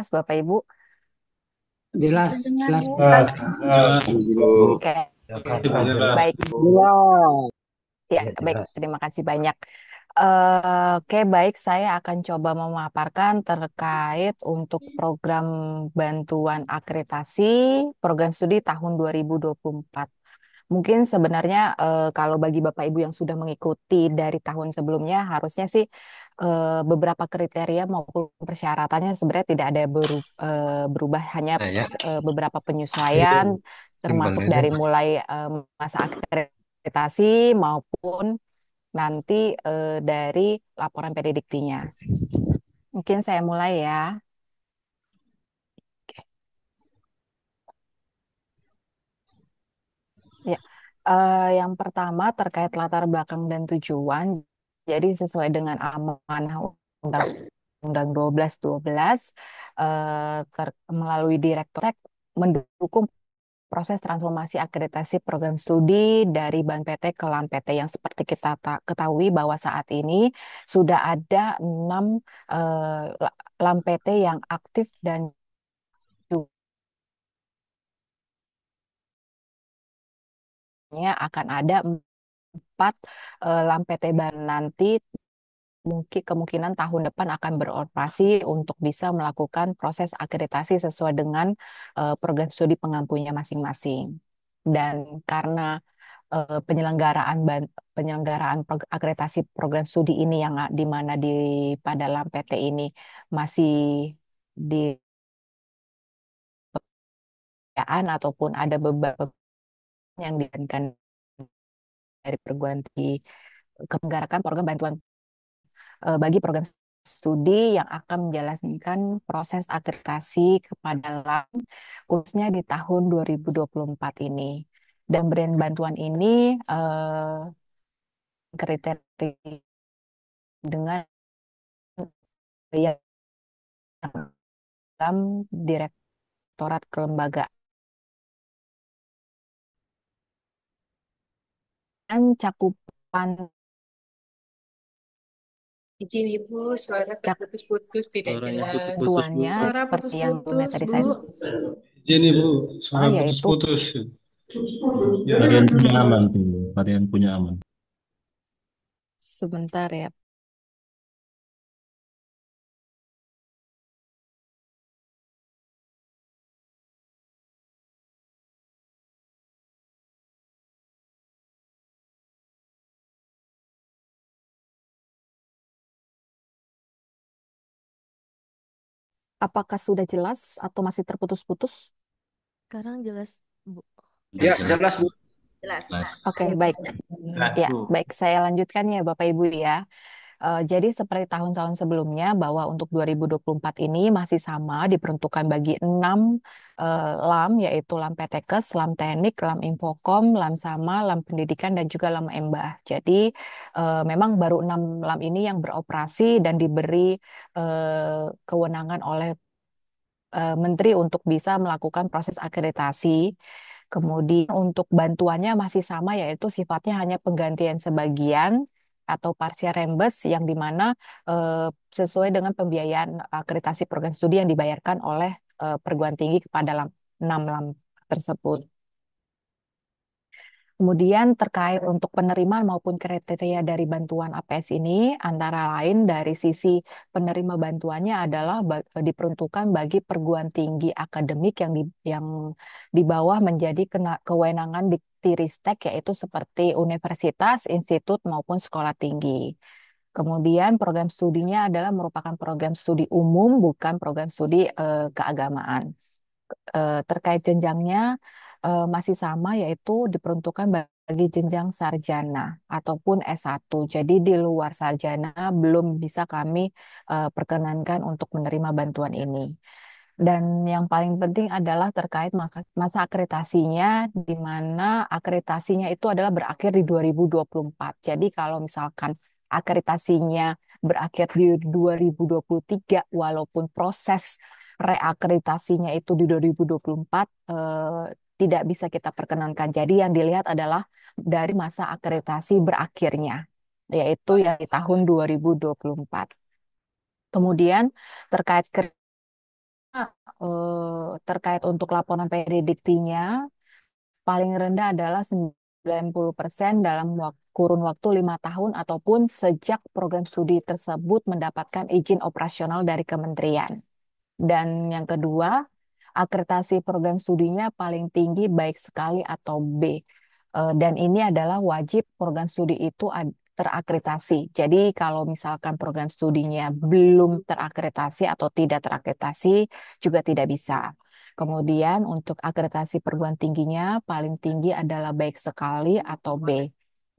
jelas Bapak Ibu? Jelas, jelas. Oke. Baik. Ya, baik. Terima kasih banyak. Uh, Oke, okay, baik. Saya akan coba memaparkan terkait untuk program bantuan akreditasi program studi tahun 2024. Mungkin sebenarnya uh, kalau bagi Bapak Ibu yang sudah mengikuti dari tahun sebelumnya, harusnya sih Eh, beberapa kriteria maupun persyaratannya sebenarnya tidak ada eh, berubah hanya nah, ya. eh, beberapa penyesuaian termasuk dari mulai masa akreditasi maupun nanti dari laporan pendidiknya Mungkin saya mulai ya. Ya. Uh, yang pertama terkait latar belakang dan tujuan. Jadi sesuai dengan amanah Undang-Undang 12 12 eh, ter, melalui Direktorat mendukung proses transformasi akreditasi program studi dari bank PT ke LAN PT yang seperti kita ketahui bahwa saat ini sudah ada enam eh, LAN PT yang aktif dan akan ada rapat uh, eh, Lampeteban nanti mungkin kemungkinan tahun depan akan beroperasi untuk bisa melakukan proses akreditasi sesuai dengan uh, program studi pengampunya masing-masing. Dan karena uh, penyelenggaraan penyelenggaraan prog akreditasi program studi ini yang di mana di pada Lampete ini masih di ataupun ada beberapa yang diinginkan dari perguruan tinggi e, kemenggarakan program bantuan e, bagi program studi yang akan menjelaskan proses akreditasi kepada LAM khususnya di tahun 2024 ini. Dan brand bantuan ini uh, kriteria dengan yang dalam Direktorat Kelembagaan Kan cakupan Izin Ibu, suara terputus-putus tidak jelas. putus-putus, seperti yang putus-putus, tadi saya Izin Ibu, suara Oh, iya, putus-putus. Ya. Varian punya aman, tuh. Varian punya aman. sebentar ya Apakah sudah jelas atau masih terputus-putus? Sekarang jelas, Bu. Ya, jelas, Bu. Jelas. Oke, baik. Jelas, Ya, baik. Saya lanjutkan ya, Bapak Ibu ya. Uh, jadi seperti tahun-tahun sebelumnya bahwa untuk 2024 ini masih sama diperuntukkan bagi enam uh, LAM yaitu LAM PTKES, LAM Teknik, LAM Infokom, LAM Sama, LAM Pendidikan dan juga LAM Embah. Jadi uh, memang baru enam LAM ini yang beroperasi dan diberi uh, kewenangan oleh uh, menteri untuk bisa melakukan proses akreditasi. Kemudian untuk bantuannya masih sama yaitu sifatnya hanya penggantian sebagian atau parsial rembes yang dimana eh, sesuai dengan pembiayaan akreditasi program studi yang dibayarkan oleh eh, perguruan tinggi kepada lam, enam lam tersebut. Kemudian terkait untuk penerimaan maupun kriteria dari bantuan APS ini, antara lain dari sisi penerima bantuannya adalah eh, diperuntukkan bagi perguruan tinggi akademik yang di, yang di bawah menjadi kena, kewenangan di, Tiristek yaitu seperti universitas, institut maupun sekolah tinggi. Kemudian program studinya adalah merupakan program studi umum bukan program studi eh, keagamaan. Eh, terkait jenjangnya eh, masih sama yaitu diperuntukkan bagi jenjang sarjana ataupun S1. Jadi di luar sarjana belum bisa kami perkenankan untuk menerima bantuan ini. Dan yang paling penting adalah terkait masa, akreditasinya, di mana akreditasinya itu adalah berakhir di 2024. Jadi kalau misalkan akreditasinya berakhir di 2023, walaupun proses reakreditasinya itu di 2024, eh, tidak bisa kita perkenankan. Jadi yang dilihat adalah dari masa akreditasi berakhirnya, yaitu yang di tahun 2024. Kemudian terkait eh, terkait untuk laporan prediktinya paling rendah adalah 90% dalam kurun waktu lima tahun ataupun sejak program studi tersebut mendapatkan izin operasional dari kementerian. Dan yang kedua, akreditasi program studinya paling tinggi baik sekali atau B. Eh, dan ini adalah wajib program studi itu terakreditasi. Jadi kalau misalkan program studinya belum terakreditasi atau tidak terakreditasi juga tidak bisa. Kemudian untuk akreditasi perguruan tingginya paling tinggi adalah baik sekali atau B.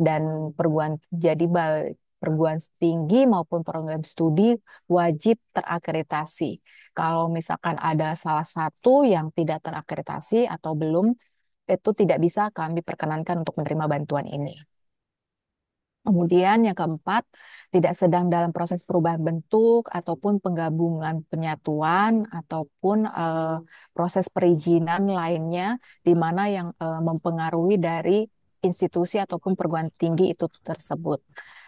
Dan perguruan jadi baik perguruan tinggi maupun program studi wajib terakreditasi. Kalau misalkan ada salah satu yang tidak terakreditasi atau belum, itu tidak bisa kami perkenankan untuk menerima bantuan ini. Kemudian yang keempat, tidak sedang dalam proses perubahan bentuk ataupun penggabungan penyatuan ataupun uh, proses perizinan lainnya di mana yang uh, mempengaruhi dari institusi ataupun perguruan tinggi itu tersebut.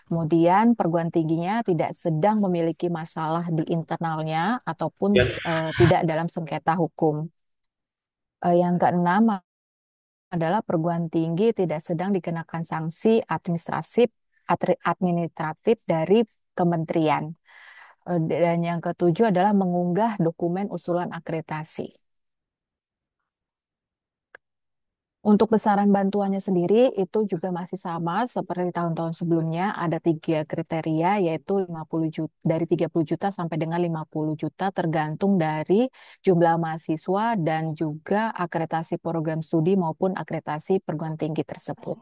Kemudian perguruan tingginya tidak sedang memiliki masalah di internalnya ataupun uh, tidak dalam sengketa hukum. yang keenam adalah perguruan tinggi tidak sedang dikenakan sanksi administrasi administratif dari kementerian. Eh, dan yang ketujuh adalah mengunggah dokumen usulan akreditasi. Untuk besaran bantuannya sendiri itu juga masih sama seperti tahun-tahun sebelumnya ada tiga kriteria yaitu 50 juta, dari 30 juta sampai dengan 50 juta tergantung dari jumlah mahasiswa dan juga akreditasi program studi maupun akreditasi perguruan tinggi tersebut.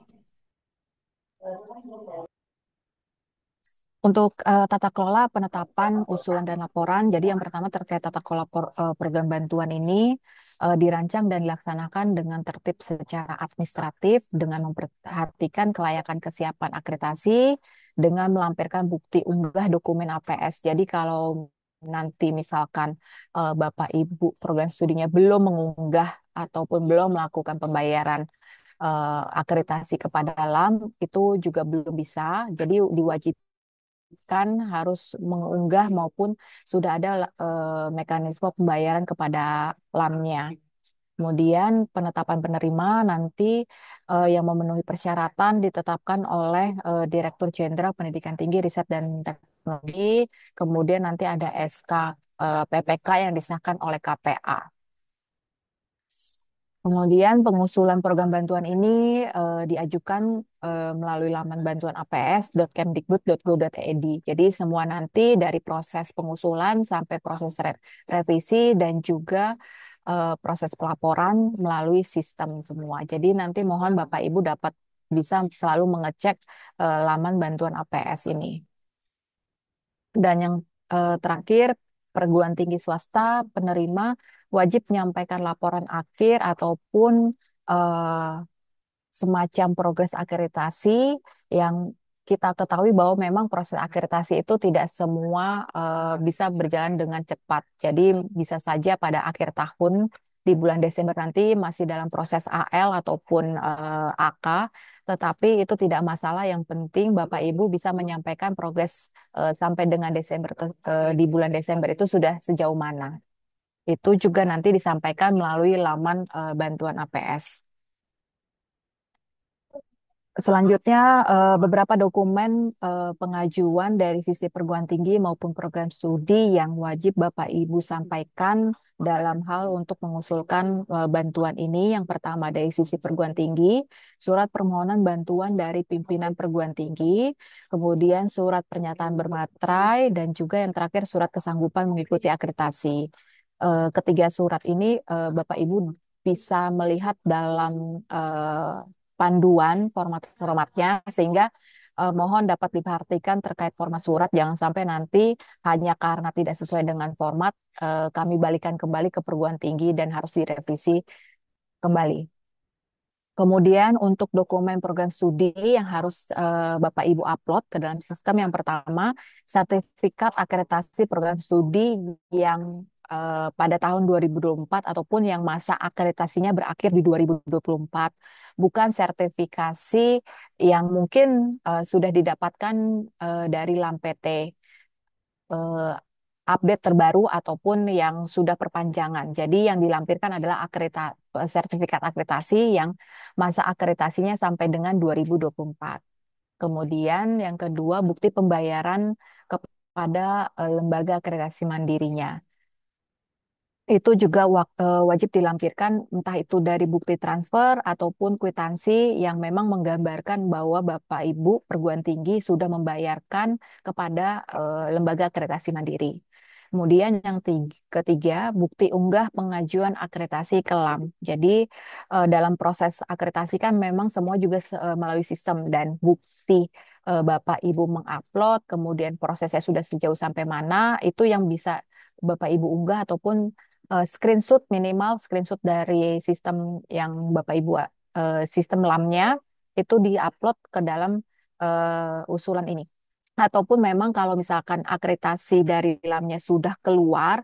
Untuk uh, tata kelola penetapan usulan dan laporan, jadi yang pertama terkait tata kelola por, uh, program bantuan ini uh, dirancang dan dilaksanakan dengan tertib secara administratif dengan memperhatikan kelayakan kesiapan akreditasi dengan melampirkan bukti unggah dokumen APS. Jadi kalau nanti misalkan uh, Bapak Ibu program studinya belum mengunggah ataupun belum melakukan pembayaran uh, akreditasi kepada LAM itu juga belum bisa. Jadi diwajibkan kan harus mengunggah maupun sudah ada eh, mekanisme pembayaran kepada lamnya. Kemudian penetapan penerima nanti eh, yang memenuhi persyaratan ditetapkan oleh eh, Direktur Jenderal Pendidikan Tinggi, Riset dan Teknologi. Kemudian nanti ada SK PPK yang disahkan oleh KPA. Kemudian pengusulan program bantuan ini uh, diajukan uh, melalui laman bantuan aps.kemdikbud.go.id. E Jadi semua nanti dari proses pengusulan sampai proses re revisi dan juga uh, proses pelaporan melalui sistem semua. Jadi nanti mohon Bapak Ibu dapat bisa selalu mengecek laman bantuan APS ini. Dan yang terakhir, perguruan tinggi swasta penerima wajib menyampaikan laporan akhir ataupun uh, semacam progres akreditasi yang kita ketahui bahwa memang proses akreditasi itu tidak semua uh, bisa berjalan dengan cepat. Jadi bisa saja pada akhir tahun di bulan Desember nanti masih dalam proses AL ataupun uh, eh, AK, tetapi itu tidak masalah. Yang penting Bapak Ibu bisa menyampaikan progres uh, sampai dengan Desember uh, di bulan Desember itu sudah sejauh mana itu juga nanti disampaikan melalui laman e, bantuan APS. Selanjutnya, e, beberapa dokumen e, pengajuan dari sisi perguruan tinggi maupun program studi yang wajib Bapak Ibu sampaikan dalam hal untuk mengusulkan e, bantuan ini. Yang pertama dari sisi perguruan tinggi, surat permohonan bantuan dari pimpinan perguruan tinggi, kemudian surat pernyataan bermaterai, dan juga yang terakhir surat kesanggupan mengikuti akreditasi uh, ketiga surat ini uh, Bapak Ibu bisa melihat dalam uh, panduan format-formatnya sehingga uh, mohon dapat diperhatikan terkait format surat jangan sampai nanti hanya karena tidak sesuai dengan format uh, kami balikan kembali ke perguruan tinggi dan harus direvisi kembali. Kemudian untuk dokumen program studi yang harus uh, Bapak Ibu upload ke dalam sistem yang pertama sertifikat akreditasi program studi yang uh, pada tahun 2024 ataupun yang masa akreditasinya berakhir di 2024, bukan sertifikasi yang mungkin uh, sudah didapatkan uh, dari LAMPT uh, update terbaru ataupun yang sudah perpanjangan. Jadi yang dilampirkan adalah akredita sertifikat akreditasi yang masa akreditasinya sampai dengan 2024. Kemudian yang kedua bukti pembayaran kepada lembaga akreditasi mandirinya itu juga eh, wajib dilampirkan entah itu dari bukti transfer ataupun kwitansi yang memang menggambarkan bahwa Bapak Ibu perguruan tinggi sudah membayarkan kepada eh, lembaga akreditasi mandiri. Kemudian yang ketiga, bukti unggah pengajuan akreditasi kelam. Jadi eh, dalam proses akreditasi kan memang semua juga melalui sistem dan bukti Bapak Ibu mengupload, kemudian prosesnya sudah sejauh sampai mana, itu yang bisa Bapak Ibu unggah ataupun uh, screenshot minimal screenshot dari sistem yang Bapak Ibu uh, sistem lamnya itu diupload ke dalam uh, usulan ini. Ataupun memang kalau misalkan akreditasi dari lamnya sudah keluar,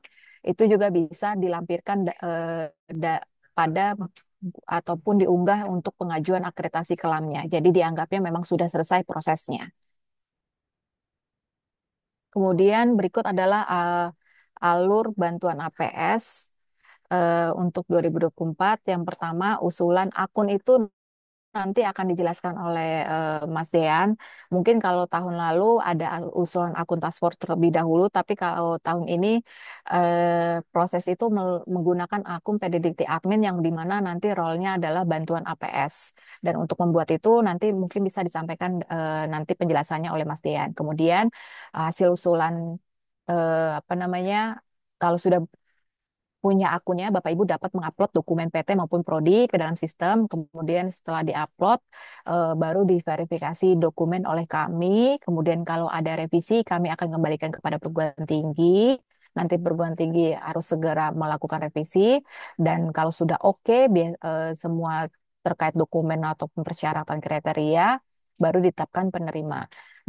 itu juga bisa dilampirkan uh, da, pada ataupun diunggah untuk pengajuan akreditasi ke lamnya. Jadi dianggapnya memang sudah selesai prosesnya. Kemudian berikut adalah uh, alur bantuan APS uh, eh, untuk 2024. Yang pertama, usulan akun itu nanti akan dijelaskan oleh uh, Mas Dean. Mungkin kalau tahun lalu ada usulan akun task force terlebih dahulu, tapi kalau tahun ini uh, proses itu menggunakan akun PDDT admin yang dimana nanti role-nya adalah bantuan APS. Dan untuk membuat itu nanti mungkin bisa disampaikan uh, nanti penjelasannya oleh Mas Dean. Kemudian hasil usulan eh, apa namanya kalau sudah punya akunnya, Bapak Ibu dapat mengupload dokumen PT maupun prodi ke dalam sistem. Kemudian setelah diupload, eh, baru diverifikasi dokumen oleh kami. Kemudian kalau ada revisi, kami akan kembalikan kepada perguruan tinggi. Nanti perguruan tinggi harus segera melakukan revisi. Dan kalau sudah oke, okay, eh, semua terkait dokumen ataupun persyaratan kriteria, baru ditetapkan penerima.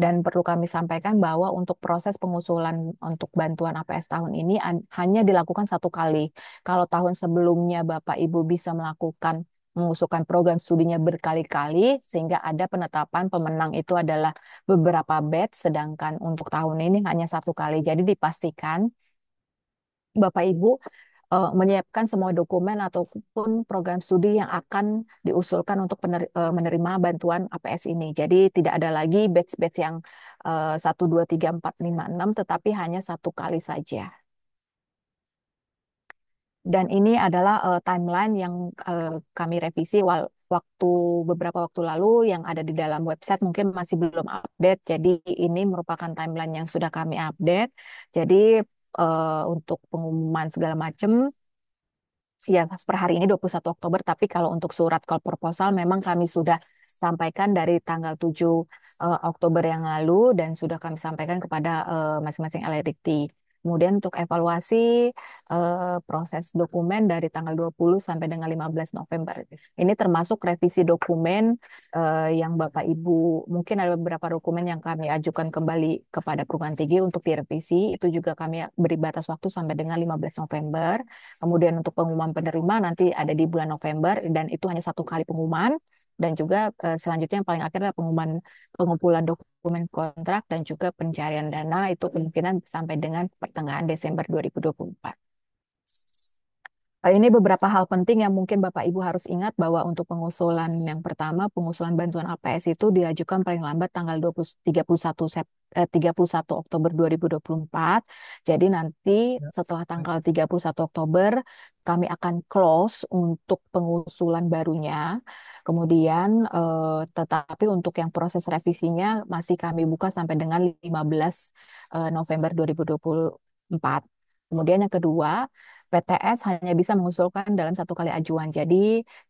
Dan perlu kami sampaikan bahwa untuk proses pengusulan untuk bantuan APS tahun ini hanya dilakukan satu kali. Kalau tahun sebelumnya Bapak Ibu bisa melakukan mengusulkan program studinya berkali-kali sehingga ada penetapan pemenang itu adalah beberapa batch sedangkan untuk tahun ini hanya satu kali. Jadi dipastikan Bapak Ibu uh, menyiapkan semua dokumen ataupun program studi yang akan diusulkan untuk pener, uh, eh, menerima bantuan APS ini. Jadi tidak ada lagi batch-batch yang uh, 1 2 3 4 5 tetapi hanya satu kali saja. Dan ini adalah uh, timeline yang uh, kami revisi waktu beberapa waktu lalu yang ada di dalam website mungkin masih belum update. Jadi ini merupakan timeline yang sudah kami update. Jadi uh, untuk pengumuman segala macam ya per hari ini 21 Oktober tapi kalau untuk surat call proposal memang kami sudah sampaikan dari tanggal 7 uh, eh, Oktober yang lalu dan sudah kami sampaikan kepada eh, masing-masing uh, LRT. Kemudian untuk evaluasi uh, proses dokumen dari tanggal 20 sampai dengan 15 November. Ini termasuk revisi dokumen uh, yang Bapak Ibu mungkin ada beberapa dokumen yang kami ajukan kembali kepada perguruan tinggi untuk direvisi. Itu juga kami beri batas waktu sampai dengan 15 November. Kemudian untuk pengumuman penerima nanti ada di bulan November dan itu hanya satu kali pengumuman dan juga uh, selanjutnya yang paling akhir adalah pengumuman pengumpulan dokumen kontrak dan juga pencarian dana itu kemungkinan sampai dengan pertengahan Desember 2024. Eh, ini beberapa hal penting yang mungkin Bapak Ibu harus ingat bahwa untuk pengusulan yang pertama, pengusulan bantuan LPS itu diajukan paling lambat tanggal 20, 31, Sep, eh, 31 Oktober 2024. Jadi nanti ya. setelah tanggal 31 Oktober kami akan close untuk pengusulan barunya. Kemudian eh, tetapi untuk yang proses revisinya masih kami buka sampai dengan 15 eh, November 2024. Kemudian yang kedua, PTS hanya bisa mengusulkan dalam satu kali ajuan. Jadi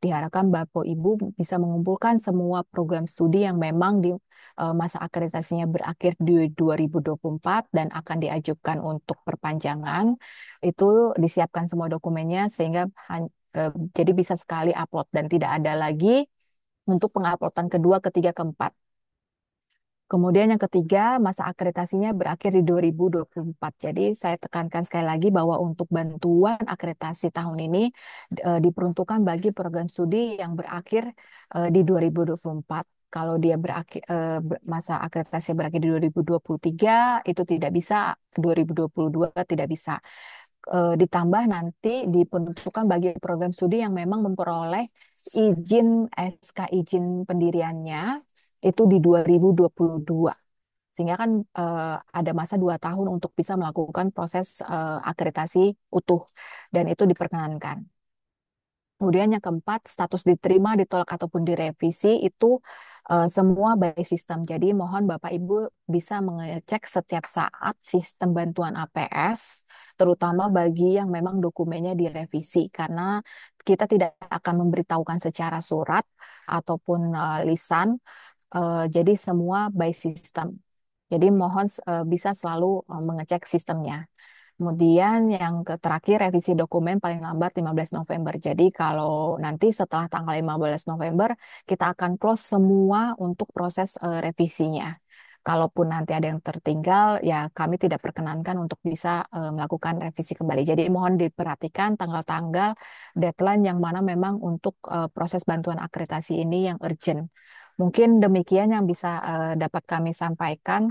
diharapkan Bapak Ibu bisa mengumpulkan semua program studi yang memang di eh, masa akreditasinya berakhir di 2024 dan akan diajukan untuk perpanjangan. Itu disiapkan semua dokumennya sehingga eh, jadi bisa sekali upload dan tidak ada lagi untuk penguploadan kedua, ketiga, keempat. Kemudian yang ketiga, masa akreditasinya berakhir di 2024. Jadi saya tekankan sekali lagi bahwa untuk bantuan akreditasi tahun ini e, diperuntukkan bagi program studi yang berakhir e, di 2024. Kalau dia berakhir e, masa akreditasi berakhir di 2023 itu tidak bisa, 2022 tidak bisa. E, ditambah nanti diperuntukkan bagi program studi yang memang memperoleh izin SK izin pendiriannya itu di 2022. Sehingga kan uh, ada masa dua tahun untuk bisa melakukan proses uh, akreditasi utuh dan itu diperkenankan. Kemudian yang keempat, status diterima, ditolak ataupun direvisi itu uh, semua by sistem. Jadi mohon Bapak Ibu bisa mengecek setiap saat sistem bantuan APS, terutama bagi yang memang dokumennya direvisi karena kita tidak akan memberitahukan secara surat ataupun uh, lisan Uh, jadi semua by system. Jadi mohon uh, bisa selalu uh, mengecek sistemnya. Kemudian yang terakhir revisi dokumen paling lambat 15 November. Jadi kalau nanti setelah tanggal 15 November kita akan close semua untuk proses uh, revisinya. Kalaupun nanti ada yang tertinggal, ya kami tidak perkenankan untuk bisa uh, melakukan revisi kembali. Jadi mohon diperhatikan tanggal-tanggal deadline yang mana memang untuk uh, proses bantuan akreditasi ini yang urgent Mungkin demikian yang bisa uh, dapat kami sampaikan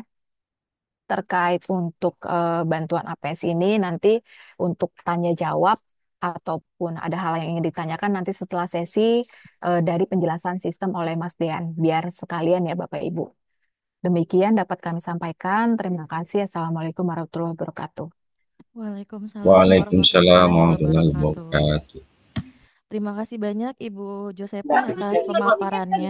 terkait untuk uh, bantuan APS ini nanti untuk tanya jawab ataupun ada hal yang ingin ditanyakan nanti setelah sesi uh, dari penjelasan sistem oleh Mas Dian biar sekalian ya Bapak Ibu. Demikian dapat kami sampaikan. Terima kasih. Assalamualaikum warahmatullahi wabarakatuh. Waalaikumsalam. Waalaikumsalam warahmatullahi wabarakatuh. Terima kasih banyak Ibu ya, atas pemaparannya.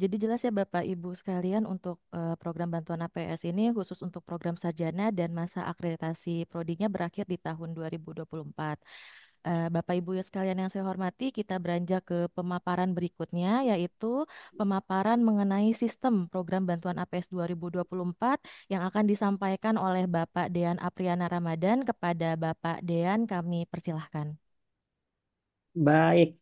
Jadi jelas ya Bapak Ibu sekalian untuk uh, program bantuan APS ini khusus untuk program sarjana dan masa akreditasi prodinya berakhir di tahun 2024. Eh, Bapak Ibu ya sekalian yang saya hormati, kita beranjak ke pemaparan berikutnya yaitu pemaparan mengenai sistem program bantuan APS 2024 yang akan disampaikan oleh Bapak Dean Apriana Ramadan kepada Bapak Dean kami persilahkan. Baik.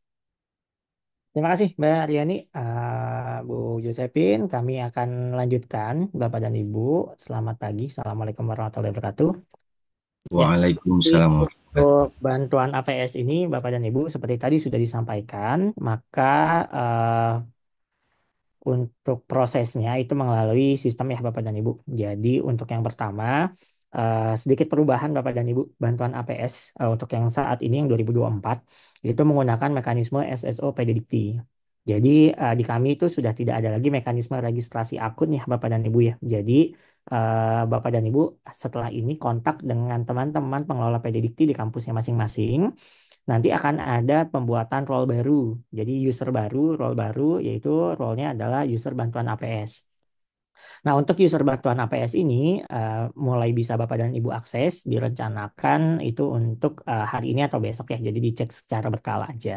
Terima kasih Mbak Riani, uh, Bu Josephine. Kami akan lanjutkan Bapak dan Ibu. Selamat pagi. Assalamualaikum warahmatullahi wabarakatuh. Waalaikumsalam. Ya, untuk bantuan APS ini, Bapak dan Ibu, seperti tadi sudah disampaikan, maka uh, untuk prosesnya itu melalui sistem ya Bapak dan Ibu. Jadi untuk yang pertama, uh, sedikit perubahan Bapak dan Ibu, bantuan APS uh, eh, untuk yang saat ini yang 2024, itu menggunakan mekanisme SSO PDDT. Jadi uh, di kami itu sudah tidak ada lagi mekanisme registrasi akun ya Bapak dan Ibu ya. Jadi uh, Bapak dan Ibu setelah ini kontak dengan teman-teman pengelola PD di kampusnya masing-masing. Nanti akan ada pembuatan role baru. Jadi user baru, role baru yaitu role-nya adalah user bantuan APS. Nah, untuk user bantuan APS ini uh, mulai bisa Bapak dan Ibu akses direncanakan itu untuk uh, hari ini atau besok ya. Jadi dicek secara berkala aja.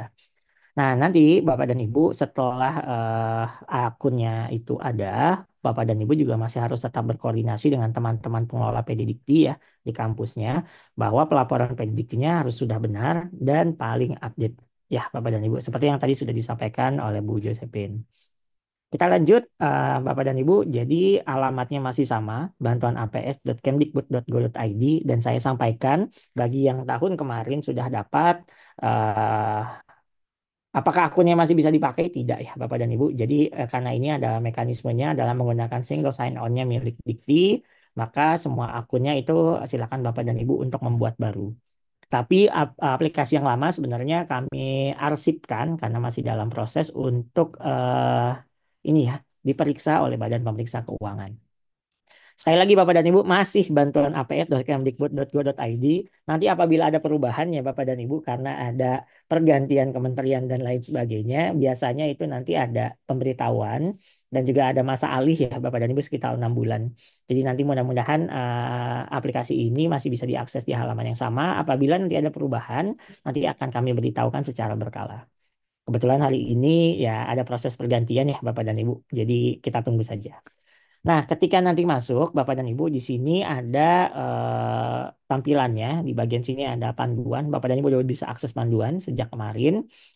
Nah, nanti Bapak dan Ibu setelah uh, akunnya itu ada, Bapak dan Ibu juga masih harus tetap berkoordinasi dengan teman-teman pengelola Pendidikti ya di kampusnya bahwa pelaporan pendidiknya harus sudah benar dan paling update ya Bapak dan Ibu seperti yang tadi sudah disampaikan oleh Bu Josephine. Kita lanjut uh, Bapak dan Ibu, jadi alamatnya masih sama bantuan aps.kemdikbud.go.id dan saya sampaikan bagi yang tahun kemarin sudah dapat uh, Apakah akunnya masih bisa dipakai? Tidak ya Bapak dan Ibu. Jadi eh, karena ini adalah mekanismenya adalah menggunakan single sign on-nya milik Dikti, maka semua akunnya itu silakan Bapak dan Ibu untuk membuat baru. Tapi aplikasi yang lama sebenarnya kami arsipkan karena masih dalam proses untuk eh, ini ya diperiksa oleh Badan Pemeriksa Keuangan. Sekali lagi Bapak dan Ibu masih bantuan apet.kemdikbud.go.id. Nanti apabila ada perubahannya Bapak dan Ibu karena ada pergantian kementerian dan lain sebagainya, biasanya itu nanti ada pemberitahuan dan juga ada masa alih ya Bapak dan Ibu sekitar enam bulan. Jadi nanti mudah-mudahan uh, aplikasi ini masih bisa diakses di halaman yang sama. Apabila nanti ada perubahan, nanti akan kami beritahukan secara berkala. Kebetulan hari ini ya ada proses pergantian ya Bapak dan Ibu. Jadi kita tunggu saja. Nah, ketika nanti masuk, Bapak dan Ibu di sini ada eh, tampilannya. Di bagian sini ada panduan. Bapak dan Ibu sudah bisa akses panduan sejak kemarin.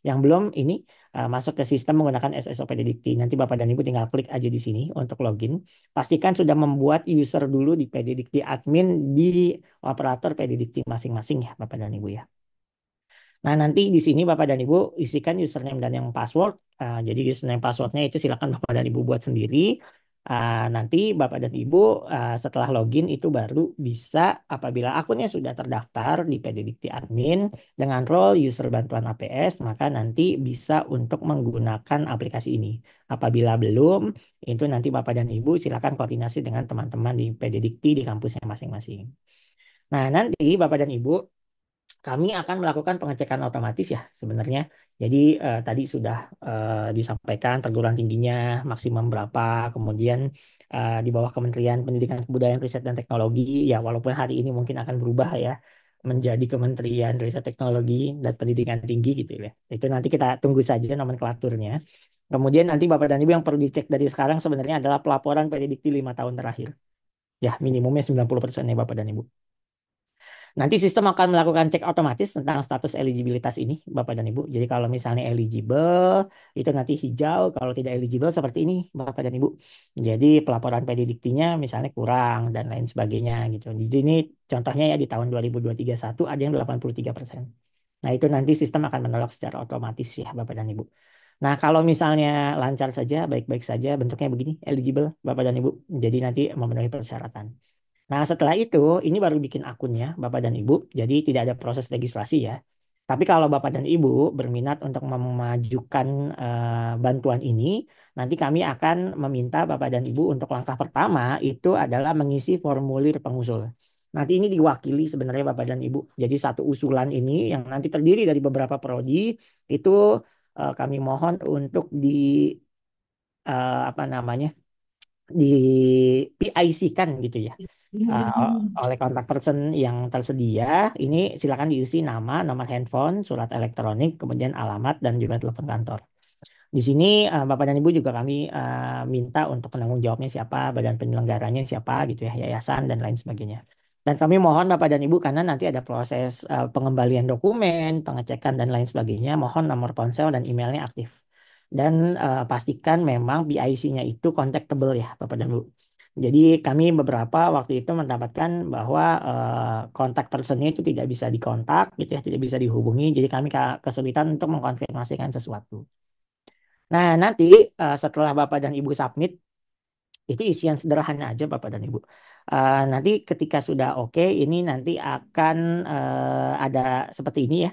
Yang belum ini eh, masuk ke sistem menggunakan SSOP Dikti. Nanti Bapak dan Ibu tinggal klik aja di sini untuk login. Pastikan sudah membuat user dulu di Pedidikti admin di operator Pedidikti masing-masing ya Bapak dan Ibu ya. Nah, nanti di sini Bapak dan Ibu isikan username dan yang password. Uh, jadi username passwordnya itu silakan Bapak dan Ibu buat sendiri. Uh, nanti Bapak dan Ibu uh, setelah login itu baru bisa apabila akunnya sudah terdaftar di Pedidikti Admin dengan role user bantuan APS maka nanti bisa untuk menggunakan aplikasi ini. Apabila belum itu nanti Bapak dan Ibu silakan koordinasi dengan teman-teman di Pedidikti di kampusnya masing-masing. Nah nanti Bapak dan Ibu kami akan melakukan pengecekan otomatis ya sebenarnya. Jadi uh, tadi sudah uh, disampaikan perguruan tingginya maksimum berapa, kemudian uh, di bawah Kementerian Pendidikan Kebudayaan Riset dan Teknologi ya walaupun hari ini mungkin akan berubah ya menjadi Kementerian Riset Teknologi dan Pendidikan Tinggi gitu ya. Itu nanti kita tunggu saja nomenklaturnya. Kemudian nanti Bapak dan Ibu yang perlu dicek dari sekarang sebenarnya adalah pelaporan pendidik di lima tahun terakhir. Ya, minimumnya 90% ya Bapak dan Ibu. Nanti sistem akan melakukan cek otomatis tentang status eligibilitas ini, Bapak dan Ibu. Jadi kalau misalnya eligible, itu nanti hijau. Kalau tidak eligible seperti ini, Bapak dan Ibu. Jadi pelaporan pedidiktinya misalnya kurang dan lain sebagainya gitu. Di sini contohnya ya di tahun 2021 ada yang 83 persen. Nah itu nanti sistem akan menolak secara otomatis ya Bapak dan Ibu. Nah, kalau misalnya lancar saja, baik-baik saja, bentuknya begini, eligible, Bapak dan Ibu. Jadi nanti memenuhi persyaratan. Nah, setelah itu, ini baru bikin akunnya, Bapak dan Ibu. Jadi, tidak ada proses legislasi ya. Tapi kalau Bapak dan Ibu berminat untuk memajukan uh, bantuan ini, nanti kami akan meminta Bapak dan Ibu untuk langkah pertama itu adalah mengisi formulir pengusul. Nanti ini diwakili sebenarnya Bapak dan Ibu. Jadi satu usulan ini yang nanti terdiri dari beberapa prodi itu uh, kami mohon untuk di uh, apa namanya di PIC kan gitu ya uh, oleh kontak person yang tersedia. Ini silakan diisi nama, nomor handphone, surat elektronik, kemudian alamat dan juga telepon kantor. Di sini uh, Bapak dan Ibu juga kami uh, minta untuk penanggung jawabnya siapa, badan penyelenggaranya siapa gitu ya, yayasan dan lain sebagainya. Dan kami mohon Bapak dan Ibu karena nanti ada proses uh, pengembalian dokumen, pengecekan dan lain sebagainya, mohon nomor ponsel dan emailnya aktif. Dan uh, pastikan memang BIC-nya itu contactable ya Bapak dan Ibu. Jadi kami beberapa waktu itu mendapatkan bahwa uh, kontak personnya itu tidak bisa dikontak gitu ya, tidak bisa dihubungi. Jadi kami kesulitan untuk mengkonfirmasikan sesuatu. Nah, nanti uh, setelah Bapak dan Ibu submit itu isian sederhana aja Bapak dan Ibu. Uh, nanti ketika sudah oke okay, ini nanti akan uh, ada seperti ini ya.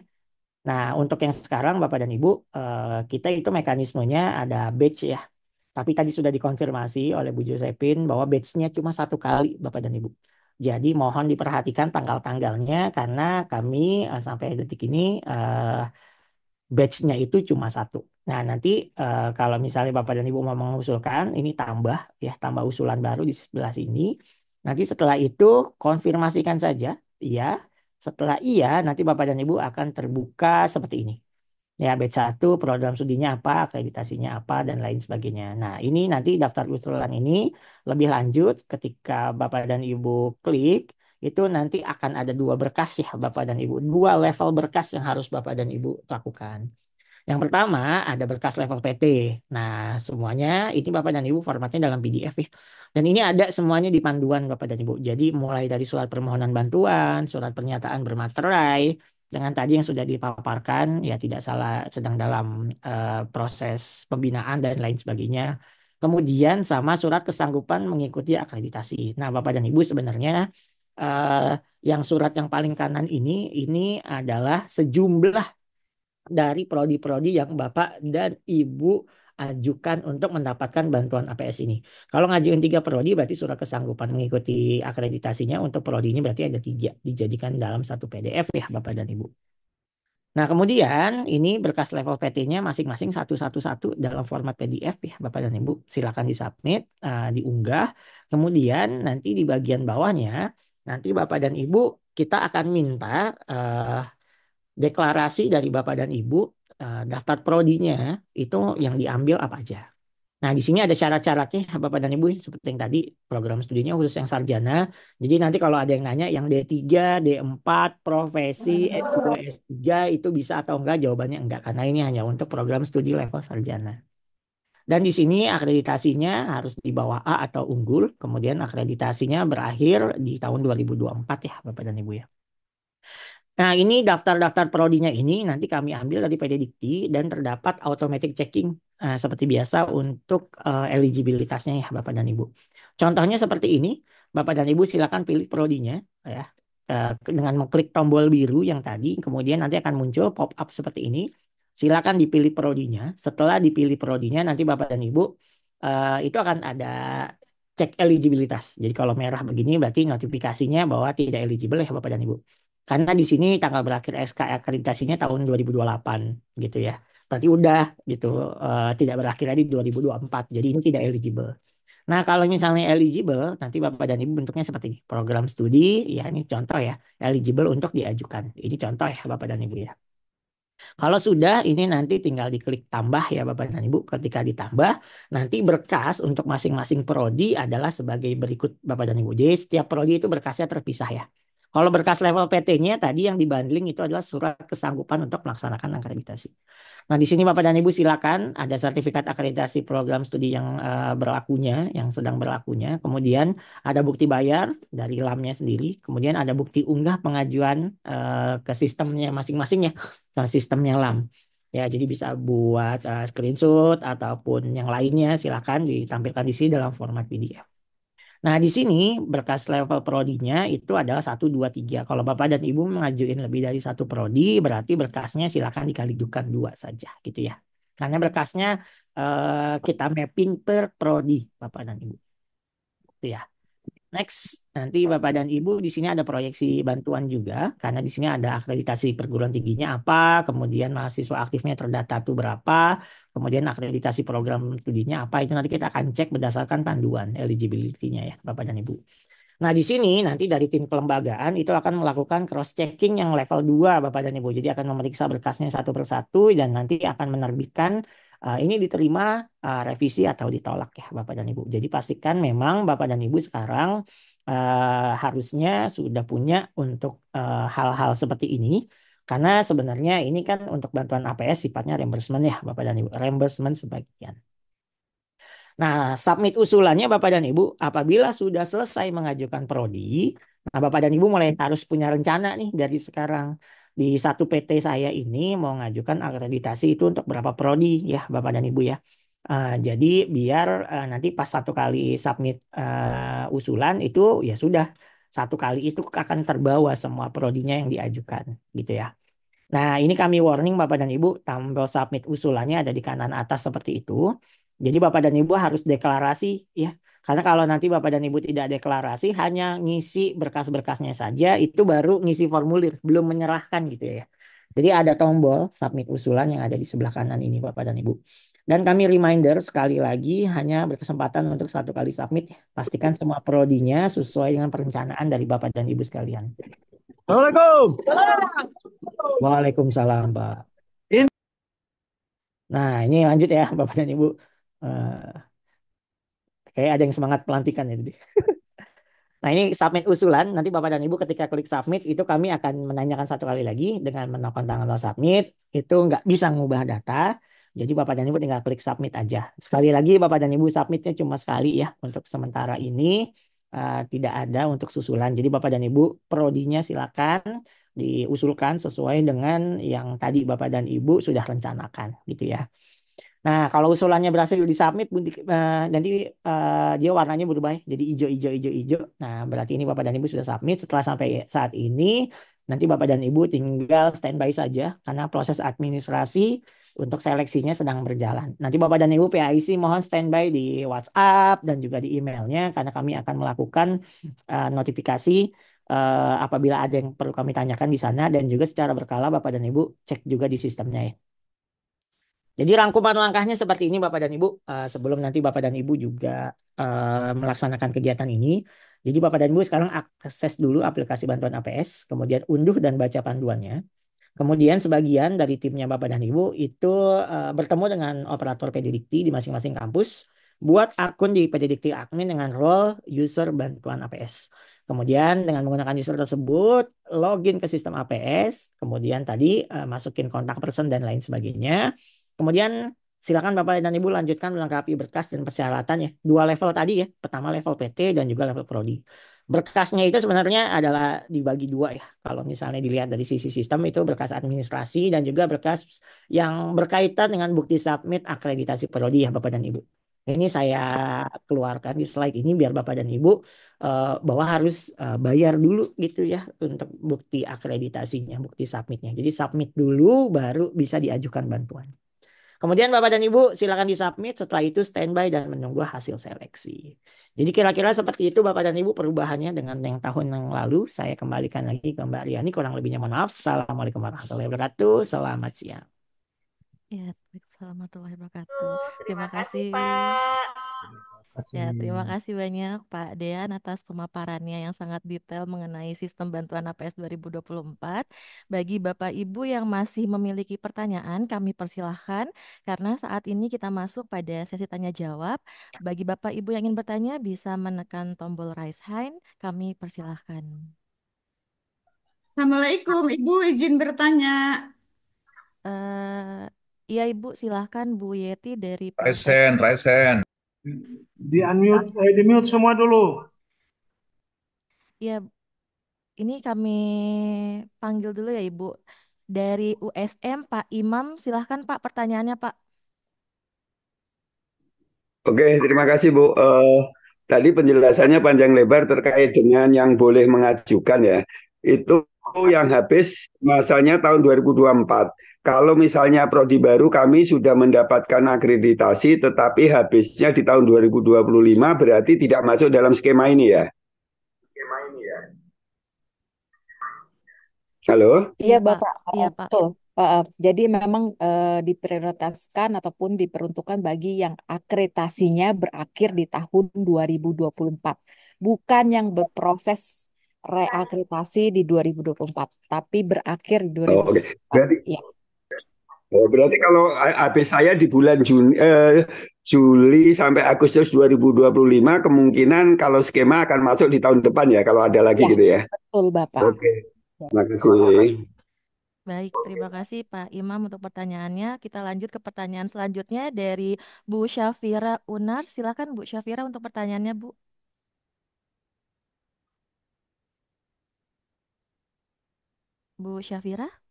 Nah, untuk yang sekarang Bapak dan Ibu, uh, kita itu mekanismenya ada batch ya tapi tadi sudah dikonfirmasi oleh Bu Josepin bahwa batchnya cuma satu kali Bapak dan Ibu. Jadi mohon diperhatikan tanggal-tanggalnya karena kami uh, sampai detik ini uh, batchnya itu cuma satu. Nah nanti uh, kalau misalnya Bapak dan Ibu mau mengusulkan ini tambah ya tambah usulan baru di sebelah sini. Nanti setelah itu konfirmasikan saja ya. Setelah iya nanti Bapak dan Ibu akan terbuka seperti ini ya B1 program studinya apa, akreditasinya apa dan lain sebagainya. Nah, ini nanti daftar usulan ini lebih lanjut ketika Bapak dan Ibu klik itu nanti akan ada dua berkas ya Bapak dan Ibu, dua level berkas yang harus Bapak dan Ibu lakukan. Yang pertama ada berkas level PT. Nah, semuanya ini Bapak dan Ibu formatnya dalam PDF ya. Dan ini ada semuanya di panduan Bapak dan Ibu. Jadi mulai dari surat permohonan bantuan, surat pernyataan bermaterai, dengan tadi yang sudah dipaparkan ya tidak salah sedang dalam uh, proses pembinaan dan lain sebagainya. Kemudian sama surat kesanggupan mengikuti akreditasi. Nah, Bapak dan Ibu sebenarnya uh, yang surat yang paling kanan ini ini adalah sejumlah dari prodi-prodi yang Bapak dan Ibu ajukan untuk mendapatkan bantuan APS ini. Kalau ngajuin tiga prodi berarti surat kesanggupan mengikuti akreditasinya untuk prodi ini berarti ada tiga dijadikan dalam satu PDF ya Bapak dan Ibu. Nah kemudian ini berkas level PT-nya masing-masing satu-satu-satu dalam format PDF ya Bapak dan Ibu. Silakan disubmit, uh, diunggah. Kemudian nanti di bagian bawahnya nanti Bapak dan Ibu kita akan minta uh, deklarasi dari Bapak dan Ibu uh, daftar prodinya itu yang diambil apa aja. Nah, di sini ada syarat-syaratnya Bapak dan Ibu seperti yang tadi program studinya khusus yang sarjana. Jadi nanti kalau ada yang nanya yang D3, D4, profesi, S2, hmm. S3 itu bisa atau enggak jawabannya enggak karena ini hanya untuk program studi level sarjana. Dan di sini akreditasinya harus di bawah A atau unggul, kemudian akreditasinya berakhir di tahun 2024 ya Bapak dan Ibu ya. Nah, ini daftar-daftar prodinya ini nanti kami ambil dari PD Dikti dan terdapat automatic checking uh, seperti biasa untuk uh, eligibilitasnya ya Bapak dan Ibu. Contohnya seperti ini, Bapak dan Ibu silakan pilih prodinya ya. Uh, dengan mengklik tombol biru yang tadi, kemudian nanti akan muncul pop-up seperti ini. Silakan dipilih prodinya. Setelah dipilih prodinya nanti Bapak dan Ibu uh, itu akan ada cek eligibilitas. Jadi kalau merah begini berarti notifikasinya bahwa tidak eligible ya Bapak dan Ibu. Karena di sini tanggal berakhir SK akreditasinya tahun 2028 gitu ya. Berarti udah gitu uh, tidak berakhir lagi 2024. Jadi ini tidak eligible. Nah, kalau misalnya eligible, nanti Bapak dan Ibu bentuknya seperti ini. Program studi, ya ini contoh ya, eligible untuk diajukan. Ini contoh ya Bapak dan Ibu ya. Kalau sudah, ini nanti tinggal diklik tambah ya Bapak dan Ibu. Ketika ditambah, nanti berkas untuk masing-masing prodi adalah sebagai berikut Bapak dan Ibu. Jadi setiap prodi itu berkasnya terpisah ya. Kalau berkas level PT-nya tadi yang dibanding itu adalah surat kesanggupan untuk melaksanakan akreditasi. Nah, di sini Bapak dan Ibu silakan ada sertifikat akreditasi program studi yang uh, berlakunya, yang sedang berlakunya. Kemudian ada bukti bayar dari LAM-nya sendiri, kemudian ada bukti unggah pengajuan uh, ke sistemnya masing-masing ya, ke sistemnya LAM. Ya, jadi bisa buat uh, screenshot ataupun yang lainnya silakan ditampilkan di sini dalam format PDF. Nah, di sini berkas level prodinya itu adalah 1, 2, 3. Kalau Bapak dan Ibu mengajuin lebih dari satu prodi, berarti berkasnya silakan dikalikan dua saja gitu ya. Karena berkasnya eh, kita mapping per prodi Bapak dan Ibu. Itu ya. Next, nanti Bapak dan Ibu di sini ada proyeksi bantuan juga, karena di sini ada akreditasi perguruan tingginya apa, kemudian mahasiswa aktifnya terdata itu berapa, kemudian akreditasi program studinya apa itu nanti kita akan cek berdasarkan panduan eligibility-nya ya Bapak dan Ibu. Nah, di sini nanti dari tim kelembagaan itu akan melakukan cross checking yang level 2 Bapak dan Ibu. Jadi akan memeriksa berkasnya satu per satu dan nanti akan menerbitkan uh, ini diterima uh, revisi atau ditolak ya Bapak dan Ibu. Jadi pastikan memang Bapak dan Ibu sekarang uh, harusnya sudah punya untuk hal-hal uh, hal -hal seperti ini karena sebenarnya ini kan untuk bantuan APS sifatnya reimbursement ya Bapak dan Ibu, reimbursement sebagian. Nah, submit usulannya Bapak dan Ibu apabila sudah selesai mengajukan prodi, nah Bapak dan Ibu mulai harus punya rencana nih dari sekarang di satu PT saya ini mau mengajukan akreditasi itu untuk berapa prodi ya Bapak dan Ibu ya. Uh, jadi biar uh, nanti pas satu kali submit uh, usulan itu ya sudah satu kali itu akan terbawa semua prodinya yang diajukan gitu ya. Nah ini kami warning Bapak dan Ibu tombol submit usulannya ada di kanan atas seperti itu. Jadi Bapak dan Ibu harus deklarasi ya. Karena kalau nanti Bapak dan Ibu tidak deklarasi hanya ngisi berkas-berkasnya saja itu baru ngisi formulir belum menyerahkan gitu ya. Jadi ada tombol submit usulan yang ada di sebelah kanan ini Bapak dan Ibu. Dan kami reminder sekali lagi hanya berkesempatan untuk satu kali submit. Pastikan semua prodinya sesuai dengan perencanaan dari Bapak dan Ibu sekalian. Assalamualaikum. Waalaikumsalam, Pak. Nah, ini lanjut ya, Bapak dan Ibu. Uh, kayak ada yang semangat pelantikan ya tadi. nah ini submit usulan, nanti Bapak dan Ibu ketika klik submit itu kami akan menanyakan satu kali lagi dengan menekan tanggal submit, itu nggak bisa mengubah data, jadi Bapak dan Ibu tinggal klik submit aja. Sekali lagi Bapak dan Ibu submitnya cuma sekali ya untuk sementara ini uh, tidak ada untuk susulan. Jadi Bapak dan Ibu prodinya silakan diusulkan sesuai dengan yang tadi Bapak dan Ibu sudah rencanakan gitu ya. Nah, kalau usulannya berhasil disubmit uh, nanti uh, dia warnanya berubah ya. jadi hijau hijau hijau hijau. Nah, berarti ini Bapak dan Ibu sudah submit setelah sampai saat ini nanti Bapak dan Ibu tinggal standby saja karena proses administrasi untuk seleksinya sedang berjalan. Nanti Bapak dan Ibu PIC mohon standby di WhatsApp dan juga di emailnya karena kami akan melakukan uh, notifikasi uh, apabila ada yang perlu kami tanyakan di sana dan juga secara berkala Bapak dan Ibu cek juga di sistemnya ya. Jadi rangkuman langkahnya seperti ini Bapak dan Ibu uh, sebelum nanti Bapak dan Ibu juga uh, melaksanakan kegiatan ini. Jadi Bapak dan Ibu sekarang akses dulu aplikasi bantuan APS, kemudian unduh dan baca panduannya. Kemudian sebagian dari timnya Bapak dan Ibu itu uh, bertemu dengan operator Pedidikti di masing-masing kampus, buat akun di Pedidikti admin dengan role user bantuan APS. Kemudian dengan menggunakan user tersebut, login ke sistem APS, kemudian tadi uh, masukin kontak person dan lain sebagainya. Kemudian silakan Bapak dan Ibu lanjutkan melengkapi berkas dan persyaratan ya. Dua level tadi ya, pertama level PT dan juga level prodi berkasnya itu sebenarnya adalah dibagi dua ya. Kalau misalnya dilihat dari sisi sistem itu berkas administrasi dan juga berkas yang berkaitan dengan bukti submit akreditasi prodi ya Bapak dan Ibu. Ini saya keluarkan di slide ini biar Bapak dan Ibu uh, bahwa harus uh, bayar dulu gitu ya untuk bukti akreditasinya, bukti submitnya. Jadi submit dulu baru bisa diajukan bantuan. Kemudian Bapak dan Ibu silakan di disubmit setelah itu standby dan menunggu hasil seleksi. Jadi kira-kira seperti itu Bapak dan Ibu perubahannya dengan yang tahun yang lalu. Saya kembalikan lagi ke Mbak Riani kurang lebihnya mohon maaf. Assalamualaikum warahmatullahi wabarakatuh. Selamat siang. Ya, warahmatullahi wabarakatuh. Oh, terima, Terima kasih, kasih Pak. Ya, terima Kasih. banyak Pak Dean atas pemaparannya yang sangat detail mengenai sistem bantuan APS 2024. Bagi Bapak Ibu yang masih memiliki pertanyaan, kami persilahkan karena saat ini kita masuk pada sesi tanya jawab. Bagi Bapak Ibu yang ingin bertanya bisa menekan tombol raise hand, kami persilahkan. Assalamualaikum, Ibu izin bertanya. eh iya Ibu, silahkan Bu Yeti dari hand, raise hand. Di unmute, eh, di mute semua dulu. Ya, ini kami panggil dulu ya Ibu. Dari USM, Pak Imam, silahkan Pak pertanyaannya Pak. Oke, terima kasih Bu. Uh, tadi penjelasannya panjang lebar terkait dengan yang boleh mengajukan ya. Itu yang habis masanya tahun 2024 kalau misalnya prodi baru kami sudah mendapatkan akreditasi tetapi habisnya di tahun 2025 berarti tidak masuk dalam skema ini ya. Skema ini ya. Halo? Iya, Bapak. Iya, Pak. Uh, jadi memang uh, diprioritaskan ataupun diperuntukkan bagi yang akreditasinya berakhir di tahun 2024, bukan yang berproses reakreditasi di 2024, tapi berakhir di 2024. Oh, Oke, okay. berarti ya. Oh, berarti kalau AB saya di bulan Juni, eh, Juli sampai Agustus 2025 kemungkinan kalau skema akan masuk di tahun depan ya kalau ada lagi ya, gitu ya. Betul Bapak. Oke. Ya. Terima kasih. Baik, terima kasih Pak Imam untuk pertanyaannya. Kita lanjut ke pertanyaan selanjutnya dari Bu Syafira Unar. Silakan Bu Syafira untuk pertanyaannya, Bu. Bu Syafira?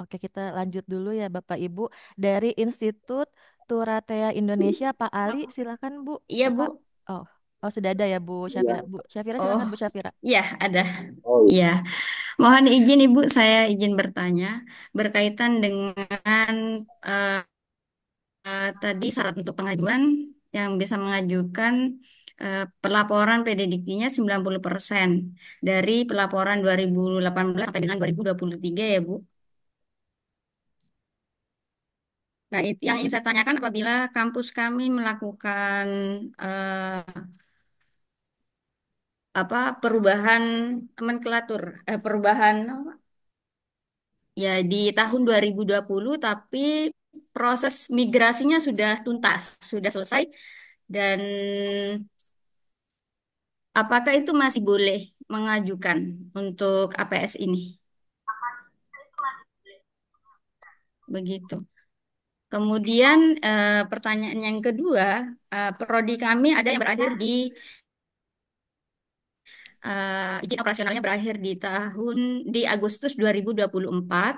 Oke, kita lanjut dulu ya Bapak Ibu. Dari Institut Turatea Indonesia, Pak Ali, silakan Bu. Iya, Bu. Oh, oh sudah ada ya Bu iya. Syafira. Bu Syafira oh, silakan Bu Syafira. Iya, ada. Oh, iya. iya. Mohon izin Ibu, saya izin bertanya berkaitan dengan uh, uh, tadi syarat untuk pengajuan yang bisa mengajukan uh, pelaporan PDDK-nya 90% dari pelaporan 2018 sampai dengan 2023 ya, Bu. Nah, itu yang ingin saya tanyakan apabila kampus kami melakukan eh, apa perubahan nomenklatur, eh, perubahan ya di tahun 2020 tapi proses migrasinya sudah tuntas, sudah selesai dan apakah itu masih boleh mengajukan untuk APS ini? Begitu. Kemudian eh, pertanyaan yang kedua, eh, prodi kami ada yang berakhir di eh, izin operasionalnya berakhir di tahun di Agustus 2024.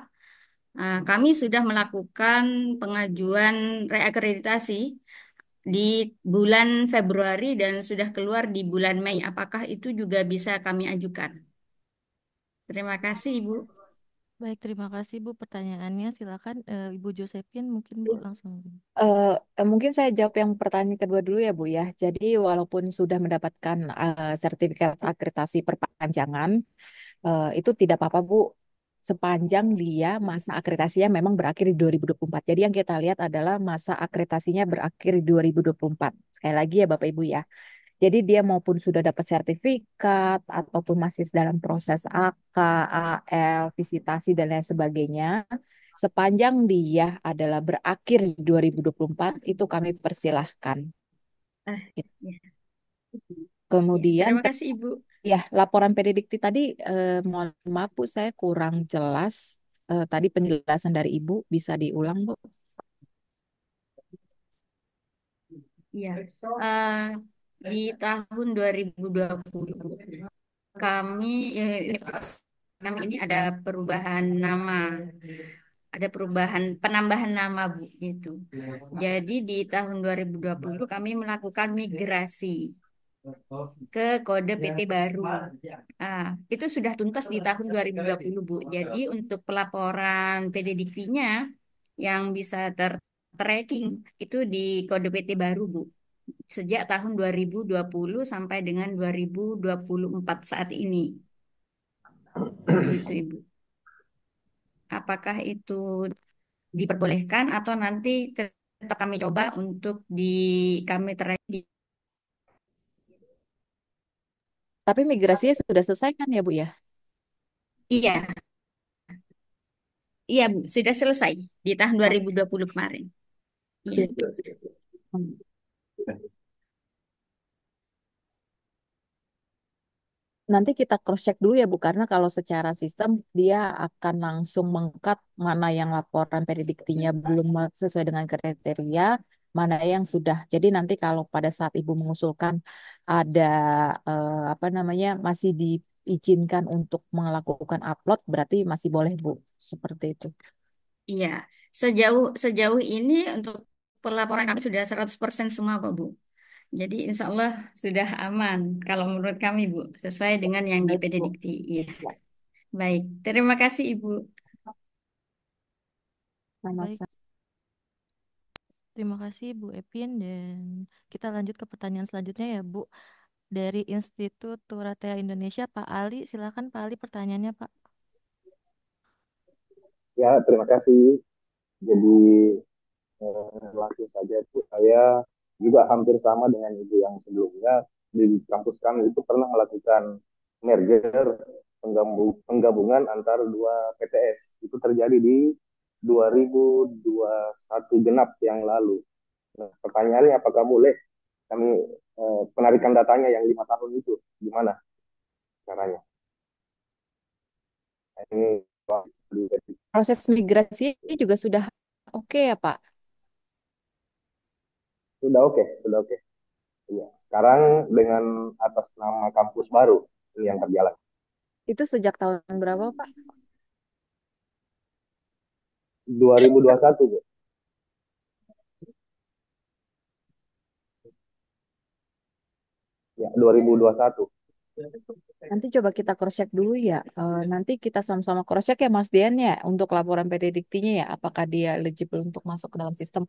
Eh, kami sudah melakukan pengajuan reakreditasi di bulan Februari dan sudah keluar di bulan Mei. Apakah itu juga bisa kami ajukan? Terima kasih, Ibu. Baik, terima kasih Bu pertanyaannya. Silakan uh, Ibu Josephine mungkin Bu langsung. Uh, mungkin saya jawab yang pertanyaan kedua dulu ya Bu ya. Jadi walaupun sudah mendapatkan uh, sertifikat akreditasi perpanjangan, uh, itu tidak apa-apa Bu sepanjang dia masa akreditasinya memang berakhir di 2024. Jadi yang kita lihat adalah masa akreditasinya berakhir di 2024. Sekali lagi ya Bapak Ibu ya. Jadi dia maupun sudah dapat sertifikat ataupun masih dalam proses AK, AL, visitasi dan lain sebagainya, sepanjang dia adalah berakhir 2024 itu kami persilahkan. Ah, gitu. ya. Kemudian Terima kasih Ibu. Ya, laporan pedidikti tadi eh, mohon maaf Bu saya kurang jelas. Eh, tadi penjelasan dari Ibu bisa diulang Bu? Iya. Uh, di tahun 2020 kami eh, kami ini ada perubahan nama ada perubahan penambahan nama Bu itu. Jadi di tahun 2020 kami melakukan migrasi ke kode PT baru. Ah, itu sudah tuntas di tahun 2020 Bu. Jadi untuk pelaporan PD nya yang bisa ter tracking itu di kode PT baru Bu sejak tahun 2020 sampai dengan 2024 saat ini. Itu Ibu. Apakah itu diperbolehkan atau nanti tetap kami coba untuk di kami terakhir Tapi migrasinya sudah selesai kan ya, Bu ya? Iya. Iya, Bu, sudah selesai di tahun 2020 kemarin. Iya. nanti kita cross check dulu ya Bu karena kalau secara sistem dia akan langsung mengkat mana yang laporan periodiktinya belum sesuai dengan kriteria mana yang sudah. Jadi nanti kalau pada saat Ibu mengusulkan ada eh, apa namanya masih diizinkan untuk melakukan upload berarti masih boleh Bu seperti itu. Iya, sejauh sejauh ini untuk pelaporan kami sudah 100% semua kok Bu. Jadi insya Allah sudah aman kalau menurut kami Bu, sesuai dengan yang iya, di PD Dikti. Iya. Ya, Baik, terima kasih Ibu. baik. Terima kasih Bu Epin dan kita lanjut ke pertanyaan selanjutnya ya Bu. Dari Institut Turatea Indonesia, Pak Ali, silakan Pak Ali pertanyaannya Pak. Ya, terima kasih. Jadi eh, langsung saja Bu, saya juga hampir sama dengan ibu yang sebelumnya di kampus kami itu pernah melakukan merger penggabungan antara dua PTS itu terjadi di 2021 genap yang lalu. Nah, pertanyaannya apakah boleh kami eh, penarikan datanya yang lima tahun itu gimana caranya? Nah, ini proses migrasi juga sudah oke okay ya Pak? Sudah oke, okay, sudah oke. Okay. Iya, sekarang dengan atas nama kampus baru ini yang berjalan. Itu sejak tahun berapa, Pak? 2021, Bu. Ya, 2021. Nanti coba kita cross-check dulu ya. E, nanti kita sama-sama cross-check ya Mas Dian ya untuk laporan prediktinya ya. Apakah dia eligible untuk masuk ke dalam sistem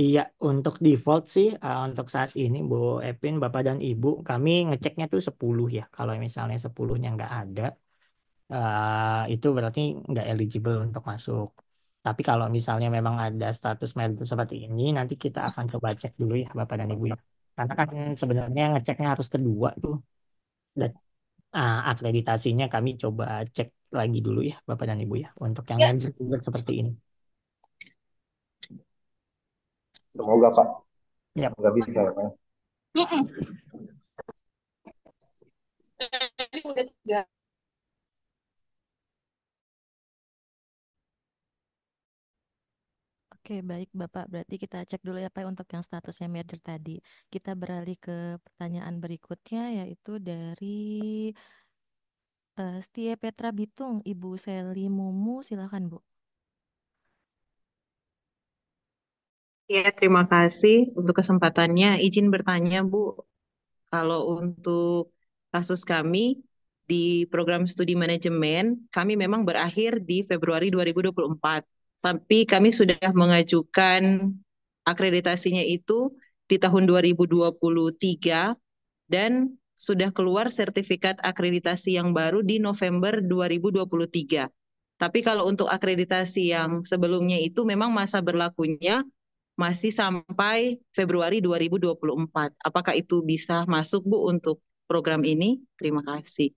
Iya, untuk default sih uh, untuk saat ini Bu Epin, Bapak dan Ibu, kami ngeceknya tuh 10 ya. Kalau misalnya 10-nya nggak ada, uh, itu berarti nggak eligible untuk masuk. Tapi kalau misalnya memang ada status medis seperti ini, nanti kita akan coba cek dulu ya Bapak dan Ibu ya. Karena kan sebenarnya ngeceknya harus kedua tuh. Dan uh, akreditasinya kami coba cek lagi dulu ya Bapak dan Ibu ya. Untuk yang ya. seperti ini. Semoga Pak. Ya. Semoga bisa ya. Pak. Oke, baik Bapak. Berarti kita cek dulu ya Pak untuk yang statusnya merger tadi. Kita beralih ke pertanyaan berikutnya yaitu dari uh, Setia Petra Bitung, Ibu Seli Mumu, silakan Bu. Ya, terima kasih untuk kesempatannya. Izin bertanya, Bu, kalau untuk kasus kami di program studi manajemen, kami memang berakhir di Februari 2024. Tapi kami sudah mengajukan akreditasinya itu di tahun 2023 dan sudah keluar sertifikat akreditasi yang baru di November 2023. Tapi kalau untuk akreditasi yang sebelumnya itu memang masa berlakunya masih sampai Februari 2024. Apakah itu bisa masuk Bu untuk program ini? Terima kasih.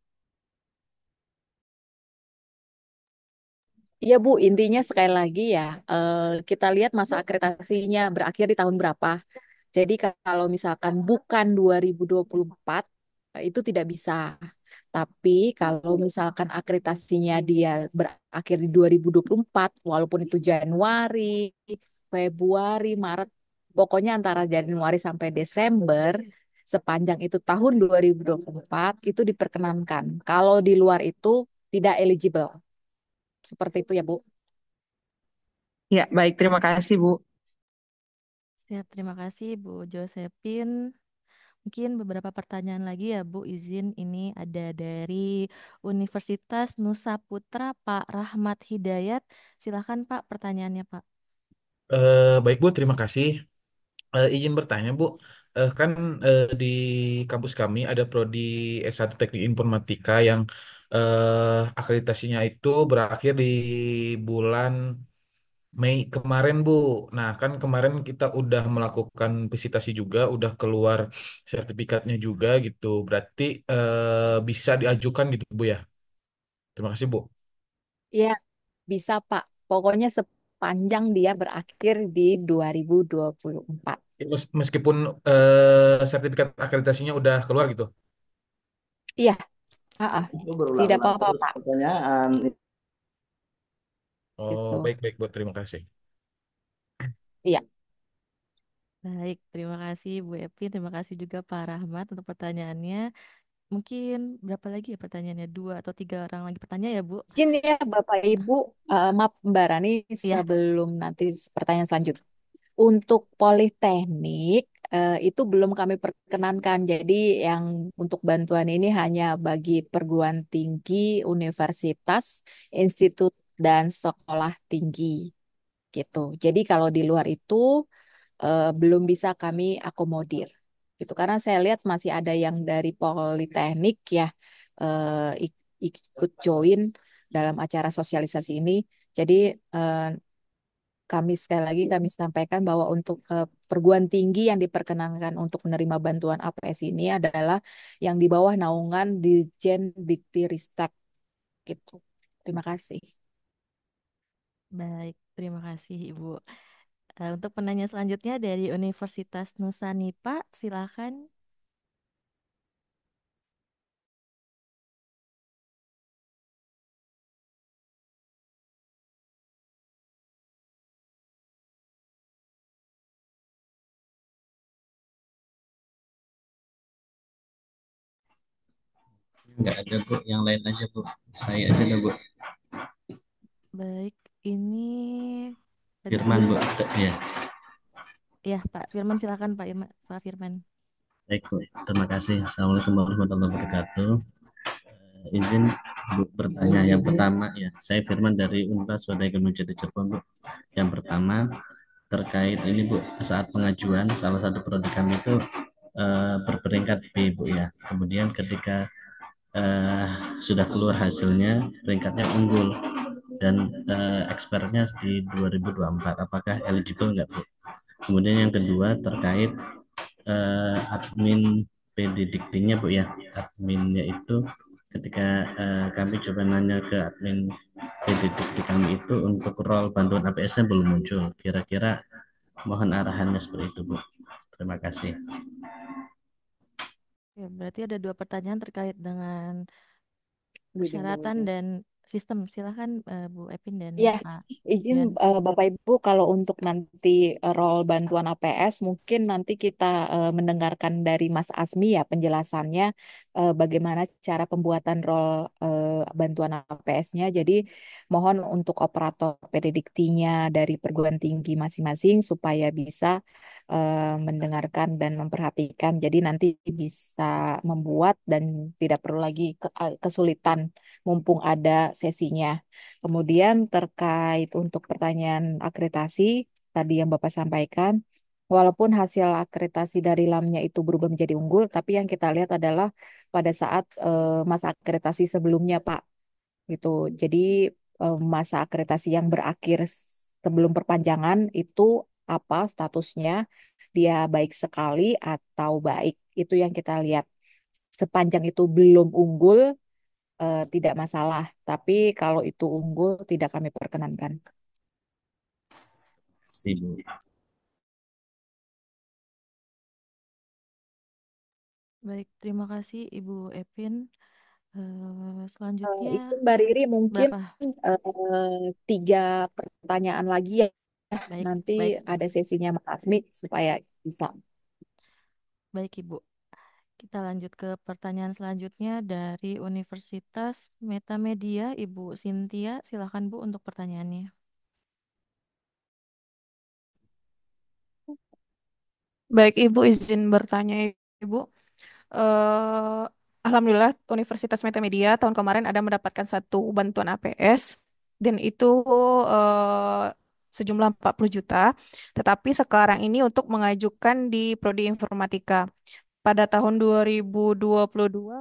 Iya Bu, intinya sekali lagi ya, eh, kita lihat masa akreditasinya berakhir di tahun berapa. Jadi kalau misalkan bukan 2024, itu tidak bisa. Tapi kalau misalkan akreditasinya dia berakhir di 2024, walaupun itu Januari, Februari, Maret, pokoknya antara Januari sampai Desember sepanjang itu tahun 2024 itu diperkenankan. Kalau di luar itu tidak eligible. Seperti itu ya, Bu. Ya, baik. Terima kasih, Bu. Siap, terima kasih, Bu Josephine. Mungkin beberapa pertanyaan lagi ya Bu, izin ini ada dari Universitas Nusa Putra Pak Rahmat Hidayat. Silahkan Pak pertanyaannya Pak. Uh, baik Bu, terima kasih. Uh, izin bertanya Bu, uh, kan uh, di kampus kami ada prodi S1 Teknik Informatika yang uh, akreditasinya itu berakhir di bulan Mei kemarin Bu. Nah, kan kemarin kita udah melakukan visitasi juga, udah keluar sertifikatnya juga gitu. Berarti uh, bisa diajukan gitu Bu ya. Terima kasih Bu. Ya, bisa Pak. Pokoknya Panjang dia berakhir di 2024. Meskipun uh, sertifikat akreditasinya udah keluar gitu? Iya. Uh -uh. Tidak apa-apa, Pak. Pertanyaan. Oh, baik-baik, gitu. Terima kasih. Iya. Baik, terima kasih Bu Epi, terima kasih juga Pak Rahmat untuk pertanyaannya. Mungkin berapa lagi ya pertanyaannya? Dua atau tiga orang lagi pertanyaan ya, Bu? Mungkin ya Bapak Ibu, uh, maaf Mbak Rani, ya sebelum nanti pertanyaan selanjutnya. Untuk politeknik eh, itu belum kami perkenankan. Jadi yang untuk bantuan ini hanya bagi perguruan tinggi, universitas, institut dan sekolah tinggi gitu. Jadi kalau di luar itu eh, belum bisa kami akomodir gitu karena saya lihat masih ada yang dari politeknik ya eh, ik ikut join dalam acara sosialisasi ini jadi uh, kami sekali lagi kami sampaikan bahwa untuk uh, perguruan tinggi yang diperkenankan untuk menerima bantuan APS ini adalah yang di bawah naungan Dijen Dikti Ristek gitu terima kasih baik terima kasih Ibu Eh, untuk penanya selanjutnya dari Universitas Nusantara, silakan. Enggak ada, Bu. Yang lain aja, Bu. Saya aja lah, Bu. Baik, ini Firman, Bu. Ya. Ya, Pak Firman silakan Pak Irma, Pak Firman. Baik, Bu. Terima kasih. Assalamualaikum warahmatullahi wabarakatuh. Uh, izin Bu bertanya yang iya. pertama ya. Saya Firman dari Unpas Wadai Gunung Jati jepang Bu. Yang pertama terkait ini Bu saat pengajuan salah satu produk kami itu uh, berperingkat B Bu ya. Kemudian ketika uh, sudah keluar hasilnya peringkatnya unggul dan uh, expertnya di 2024 apakah eligible nggak bu? Kemudian yang kedua terkait uh, admin pendidiknya bu ya adminnya itu ketika uh, kami coba nanya ke admin pendidik di kami itu untuk role bantuan APS-nya belum muncul. Kira-kira mohon arahannya seperti itu bu. Terima kasih. Ya, berarti ada dua pertanyaan terkait dengan persyaratan dan sistem. Silahkan uh, Bu Epin dan Ya, Pak eh, izin Dian. uh, eh, Bapak Ibu kalau untuk nanti role bantuan APS mungkin nanti kita uh, mendengarkan dari Mas Asmi ya penjelasannya uh, bagaimana cara pembuatan role uh, bantuan APS-nya. Jadi mohon untuk operator pedidiktinya dari perguruan tinggi masing-masing supaya bisa mendengarkan dan memperhatikan. Jadi nanti bisa membuat dan tidak perlu lagi kesulitan mumpung ada sesinya. Kemudian terkait untuk pertanyaan akreditasi tadi yang Bapak sampaikan, walaupun hasil akreditasi dari lamnya itu berubah menjadi unggul, tapi yang kita lihat adalah pada saat eh, masa akreditasi sebelumnya, Pak. Gitu. Jadi eh, masa akreditasi yang berakhir sebelum perpanjangan itu apa statusnya? Dia baik sekali atau baik? Itu yang kita lihat. Sepanjang itu belum unggul, eh, tidak masalah. Tapi kalau itu unggul, tidak kami perkenankan. Baik, terima kasih Ibu Epin. Eh, selanjutnya eh, Itu Mbak Riri mungkin eh, tiga pertanyaan lagi ya. Baik, Nanti baik, ada sesinya Mas Asmi supaya bisa. baik Ibu. Kita lanjut ke pertanyaan selanjutnya dari Universitas Metamedia, Ibu Sintia. Silakan Bu untuk pertanyaannya. Baik Ibu, izin bertanya Ibu. Uh, Alhamdulillah Universitas Metamedia tahun kemarin ada mendapatkan satu bantuan APS dan itu uh, sejumlah 40 juta, tetapi sekarang ini untuk mengajukan di prodi informatika. Pada tahun 2022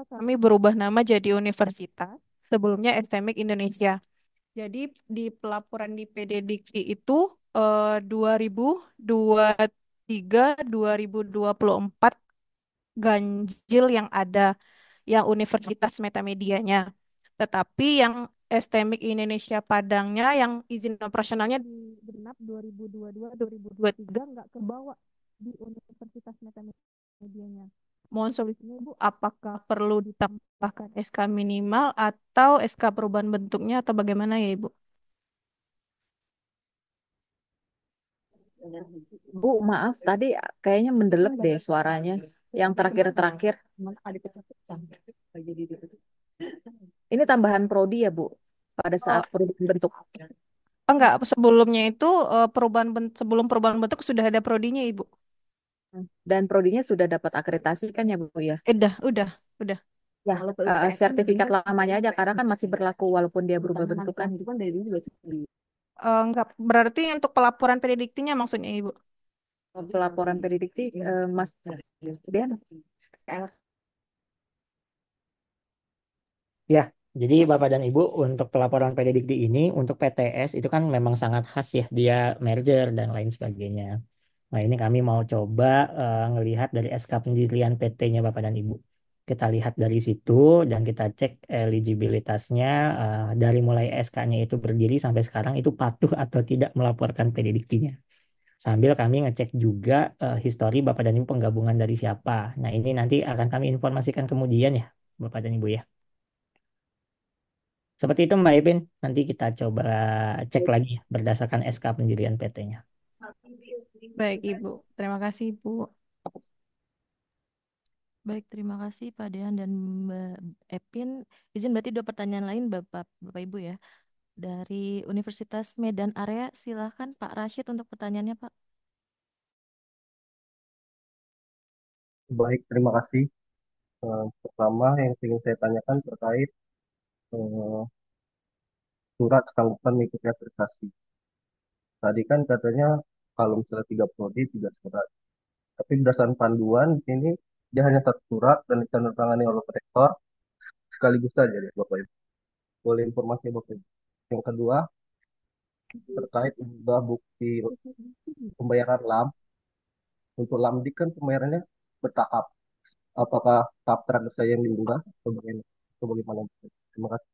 kami berubah nama jadi universitas, sebelumnya STMIK Indonesia. Jadi di pelaporan di PD Dikti itu eh, 2023 2024 ganjil yang ada yang Universitas Metamedianya. Tetapi yang STMIK Indonesia Padangnya yang izin operasionalnya di genap 2022-2023 nggak kebawa di Universitas Metamedianya medianya. Mohon solusinya Bu, apakah perlu ditambahkan SK minimal atau SK perubahan bentuknya atau bagaimana ya Ibu? Bu, maaf tadi kayaknya mendelep iya, deh suaranya. Iya. Yang terakhir-terakhir. Ini tambahan prodi ya Bu, pada saat oh. perubahan bentuk. Enggak, sebelumnya itu eh, perubahan sebelum perubahan bentuk sudah ada prodinya Ibu. Dan prodinya sudah dapat akreditasi kan ya Bu ya? Eh, udah, udah, udah. Ya, kalau uh, sertifikat kan lamanya aja karena kan masih berlaku walaupun dia berubah bentuk kan. Itu kan dari dulu juga Uh, enggak, berarti untuk pelaporan prediktinya maksudnya Ibu? Pelaporan predikti uh, iya. Mas Dian. Ya, jadi Bapak dan Ibu untuk pelaporan PD ini untuk PTS itu kan memang sangat khas ya dia merger dan lain sebagainya. Nah, ini kami mau coba uh, ngelihat dari SK pendirian PT-nya Bapak dan Ibu. Kita lihat dari situ dan kita cek eligibilitasnya uh, dari mulai SK-nya itu berdiri sampai sekarang itu patuh atau tidak melaporkan PDDK-nya. Sambil kami ngecek juga uh, histori Bapak dan Ibu penggabungan dari siapa. Nah, ini nanti akan kami informasikan kemudian ya, Bapak dan Ibu ya. Seperti itu Mbak Ipin, nanti kita coba cek lagi berdasarkan SK pendirian PT-nya. Baik, Ibu. Terima kasih, Ibu. Baik, terima kasih Pak Dean dan Mbak Epin. Izin berarti dua pertanyaan lain Bapak Bapak Ibu ya. Dari Universitas Medan Area, silahkan Pak Rashid untuk pertanyaannya Pak. Baik, terima kasih. Eh, pertama yang ingin saya tanyakan terkait eh, surat surat mengikuti mikrosertifikasi. Tadi kan katanya kalau misalnya tiga prodi tiga surat. Tapi berdasarkan panduan ini dia hanya satu surat dan ditandatangani oleh rektor sekaligus saja ya Bapak Ibu. Boleh informasi Bapak Ibu. Yang kedua terkait juga bukti pembayaran LAM. Untuk di kan pembayarannya bertahap. Apakah tahap terakhir saya yang diunggah atau bagaimana? Terima kasih.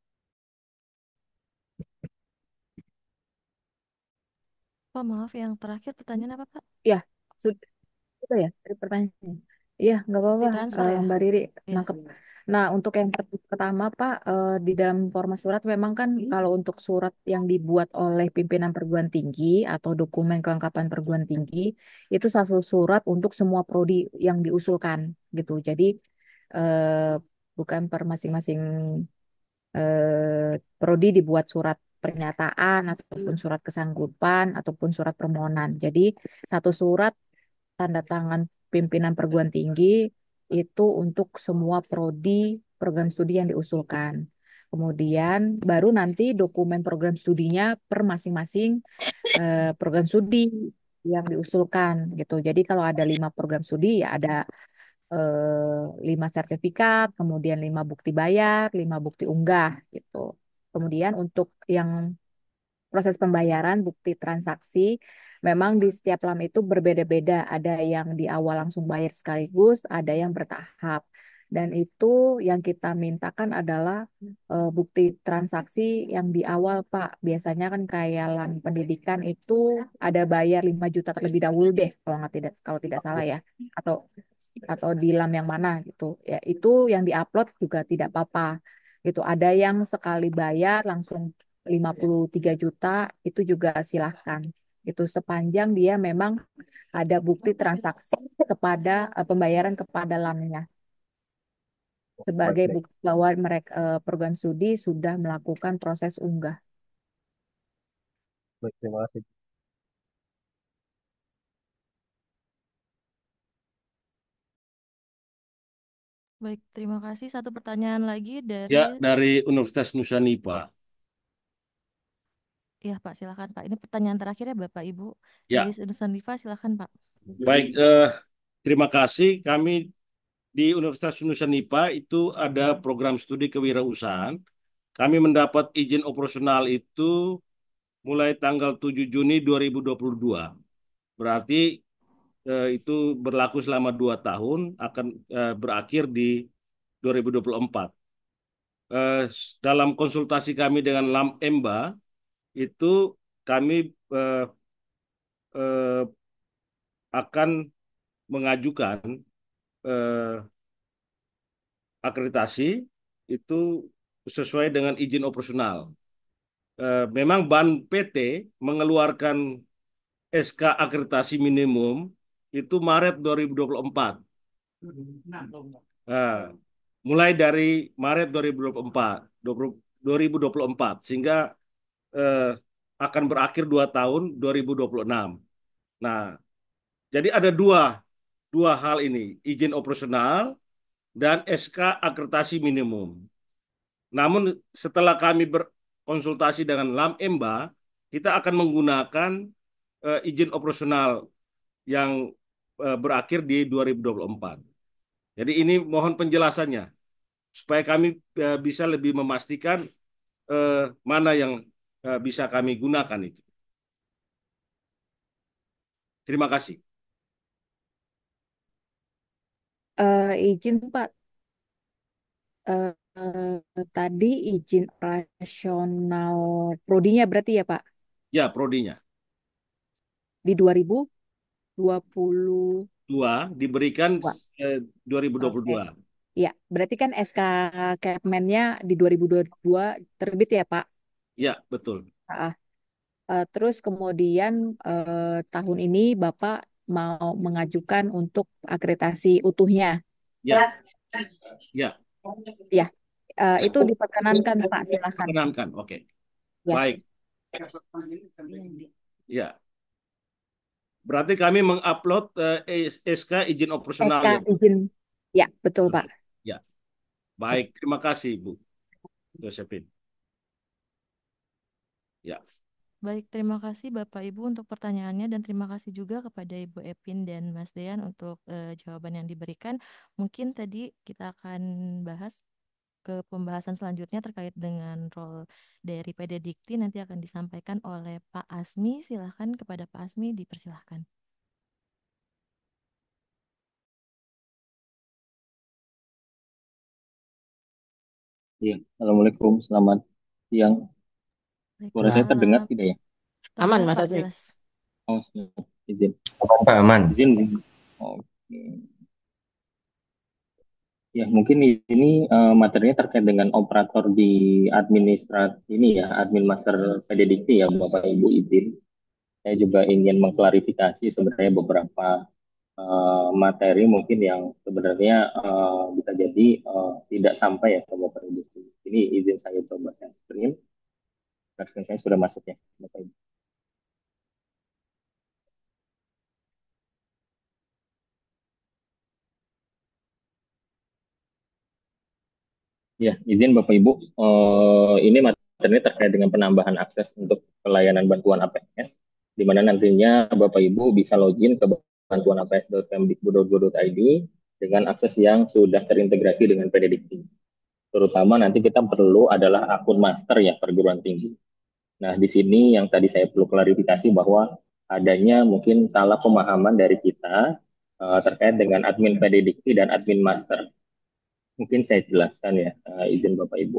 Pak, maaf yang terakhir pertanyaan apa, Pak? Ya, sudah itu ya Dari pertanyaannya. Iya, nggak apa-apa, Ditransfer eh, ya? Mbak Riri, Iya. nangkep. Nah, untuk yang pertama, Pak, uh, di dalam format surat memang kan iya. kalau untuk surat yang dibuat oleh pimpinan perguruan tinggi atau dokumen kelengkapan perguruan tinggi itu satu surat untuk semua prodi yang diusulkan gitu. Jadi uh, bukan per masing-masing uh, prodi dibuat surat pernyataan ataupun surat kesanggupan ataupun surat permohonan. Jadi satu surat tanda tangan pimpinan perguruan tinggi itu untuk semua prodi program studi yang diusulkan. Kemudian baru nanti dokumen program studinya per masing-masing eh, program studi yang diusulkan gitu. Jadi kalau ada lima program studi ya ada eh, lima sertifikat, kemudian lima bukti bayar, lima bukti unggah gitu. Kemudian untuk yang proses pembayaran, bukti transaksi, memang di setiap lam itu berbeda-beda. Ada yang di awal langsung bayar sekaligus, ada yang bertahap. Dan itu yang kita mintakan adalah e, bukti transaksi yang di awal, Pak. Biasanya kan kayak lam pendidikan itu ada bayar 5 juta terlebih dahulu deh, kalau nggak tidak kalau tidak salah ya. Atau atau di lam yang mana gitu. Ya, itu yang di upload juga tidak apa-apa gitu. Ada yang sekali bayar langsung 53 iya. juta itu juga silahkan. Itu sepanjang dia memang ada bukti transaksi kepada eh, pembayaran kepada lamnya sebagai bukti bahwa mereka uh, eh, program studi sudah melakukan proses unggah. terima kasih. Baik, terima kasih. Satu pertanyaan lagi dari Ya, dari Universitas Nusa Nipa. ya Pak, silakan Pak. Ini pertanyaan terakhir ya Bapak Ibu ya. dari Ya, Nipa. silakan Pak. baik. eh, terima kasih. Kami di Universitas Nusa Nipa itu ada program studi kewirausahaan. Kami mendapat izin operasional itu mulai tanggal 7 Juni 2022. Berarti Eh, itu berlaku selama dua tahun akan eh, berakhir di 2024. empat eh, dalam konsultasi kami dengan Lam Emba itu kami akan mengajukan akreditasi itu sesuai dengan izin operasional. memang BAN PT mengeluarkan SK akreditasi minimum itu Maret 2024. Nah, nah, mulai dari Maret 2024, 2024 sehingga eh, akan berakhir dua tahun 2026. Nah, jadi ada dua dua hal ini, izin operasional dan SK akreditasi minimum. Namun setelah kami berkonsultasi dengan LAM EMBA, kita akan menggunakan eh, izin operasional yang Eh, berakhir di 2024. Jadi ini mohon penjelasannya supaya kami eh, bisa lebih memastikan eh, mana yang bisa kami gunakan itu. Terima kasih. Uh, izin Pak, uh, uh, tadi izin rasional prodinya berarti ya Pak? Ya, prodinya. Di 2000? diberikan 2 diberikan eh, 2022. Okay. Ya, berarti kan SK Kepmennya di 2022 terbit ya, Pak? Ya, betul. Uh, uh, terus kemudian uh, tahun ini Bapak mau mengajukan untuk akreditasi utuhnya. Ya. Ya. Ya. Uh, itu diperkenankan Pak, silahkan. Diperkenankan, oke. Okay. Ya. Baik. Ya. Berarti kami mengupload uh, eh, SK izin operasional. SK ya? izin. Ya, betul, Pak. Ya. Baik, terima kasih, Bu. Josephine. Ya. Baik, terima kasih Bapak Ibu untuk pertanyaannya dan terima kasih juga kepada Ibu Epin dan Mas Dean untuk uh, jawaban yang diberikan. Mungkin tadi kita akan bahas ke pembahasan selanjutnya terkait dengan role dari PD Dikti nanti akan disampaikan oleh Pak Asmi. Silahkan kepada Pak Asmi dipersilahkan. Ya, Assalamualaikum, selamat siang. Suara saya terdengar tidak ya? Aman, Mas Admi. Oh, izin. Pak aman? Izin. Oke. Okay. Ya, mungkin ini uh, materinya terkait dengan operator di administrat ini ya, admin master PDDP ya, Bapak Ibu izin. Saya juga ingin mengklarifikasi sebenarnya beberapa uh, materi mungkin yang sebenarnya uh, bisa jadi uh, tidak sampai ya ke Bapak Ibu. Ini izin saya coba saya screen. screen saya sudah masuk ya, Bapak Ibu. Ya, izin Bapak Ibu, uh, ini materi terkait dengan penambahan akses untuk pelayanan bantuan APS, di mana nantinya Bapak Ibu bisa login ke bantuan aps.kemdikbud.go.id dengan akses yang sudah terintegrasi dengan PDDikti. Terutama nanti kita perlu adalah akun master ya perguruan tinggi. Nah, di sini yang tadi saya perlu klarifikasi bahwa adanya mungkin salah pemahaman dari kita eh, terkait dengan admin PDDikti dan admin master mungkin saya jelaskan ya, eh, izin Bapak Ibu.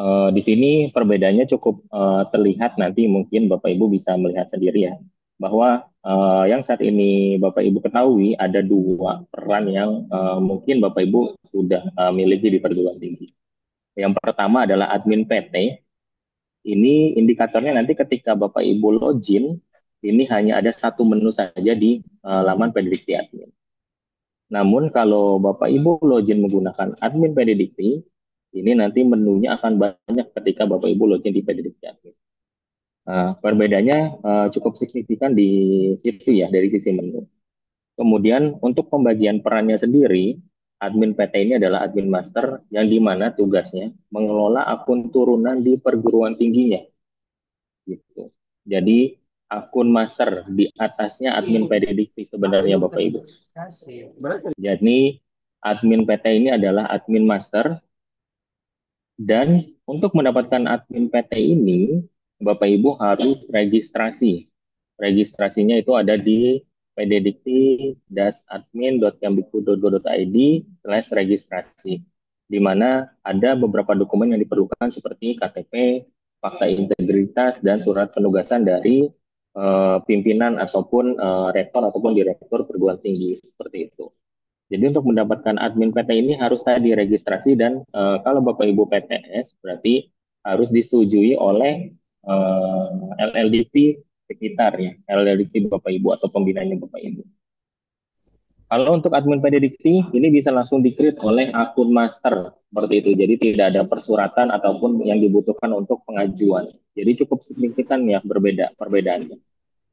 Eh, di sini perbedaannya cukup eh, terlihat nanti mungkin Bapak Ibu bisa melihat sendiri ya bahwa yang saat ini Bapak Ibu ketahui ada dua peran yang mungkin Bapak Ibu sudah uh, miliki di perguruan tinggi. Yang pertama adalah admin PT. Ini indikatornya nanti ketika Bapak Ibu login ini hanya ada satu menu saja di uh, laman di Admin. Namun kalau Bapak Ibu login menggunakan admin PDDP, ini nanti menunya akan banyak ketika Bapak Ibu login di PDDP admin. Nah, perbedaannya uh, cukup signifikan di situ ya dari sisi menu. Kemudian untuk pembagian perannya sendiri, admin PT ini adalah admin master yang di mana tugasnya mengelola akun turunan di perguruan tingginya. Gitu. Jadi akun master di atasnya admin iya. Dikti sebenarnya Bapak Ibu. Kan Jadi admin PT ini adalah admin master dan untuk mendapatkan admin PT ini Bapak Ibu harus registrasi. Registrasinya itu ada di pddikti-admin.kemdikbud.go.id slash registrasi di mana ada beberapa dokumen yang diperlukan seperti KTP, fakta integritas, dan surat penugasan dari Eh, pimpinan ataupun uh, rektor ataupun direktur perguruan tinggi seperti itu. Jadi untuk mendapatkan admin PT ini harus tadi registrasi dan uh, kalau Bapak Ibu PTS berarti harus disetujui oleh uh, LLDP sekitar ya, LLDP Bapak Ibu atau pembinanya Bapak Ibu. Kalau untuk admin pendidikti, ini bisa langsung dikrit oleh akun master seperti itu. Jadi tidak ada persuratan ataupun yang dibutuhkan untuk pengajuan. Jadi cukup signifikan ya berbeda perbedaannya.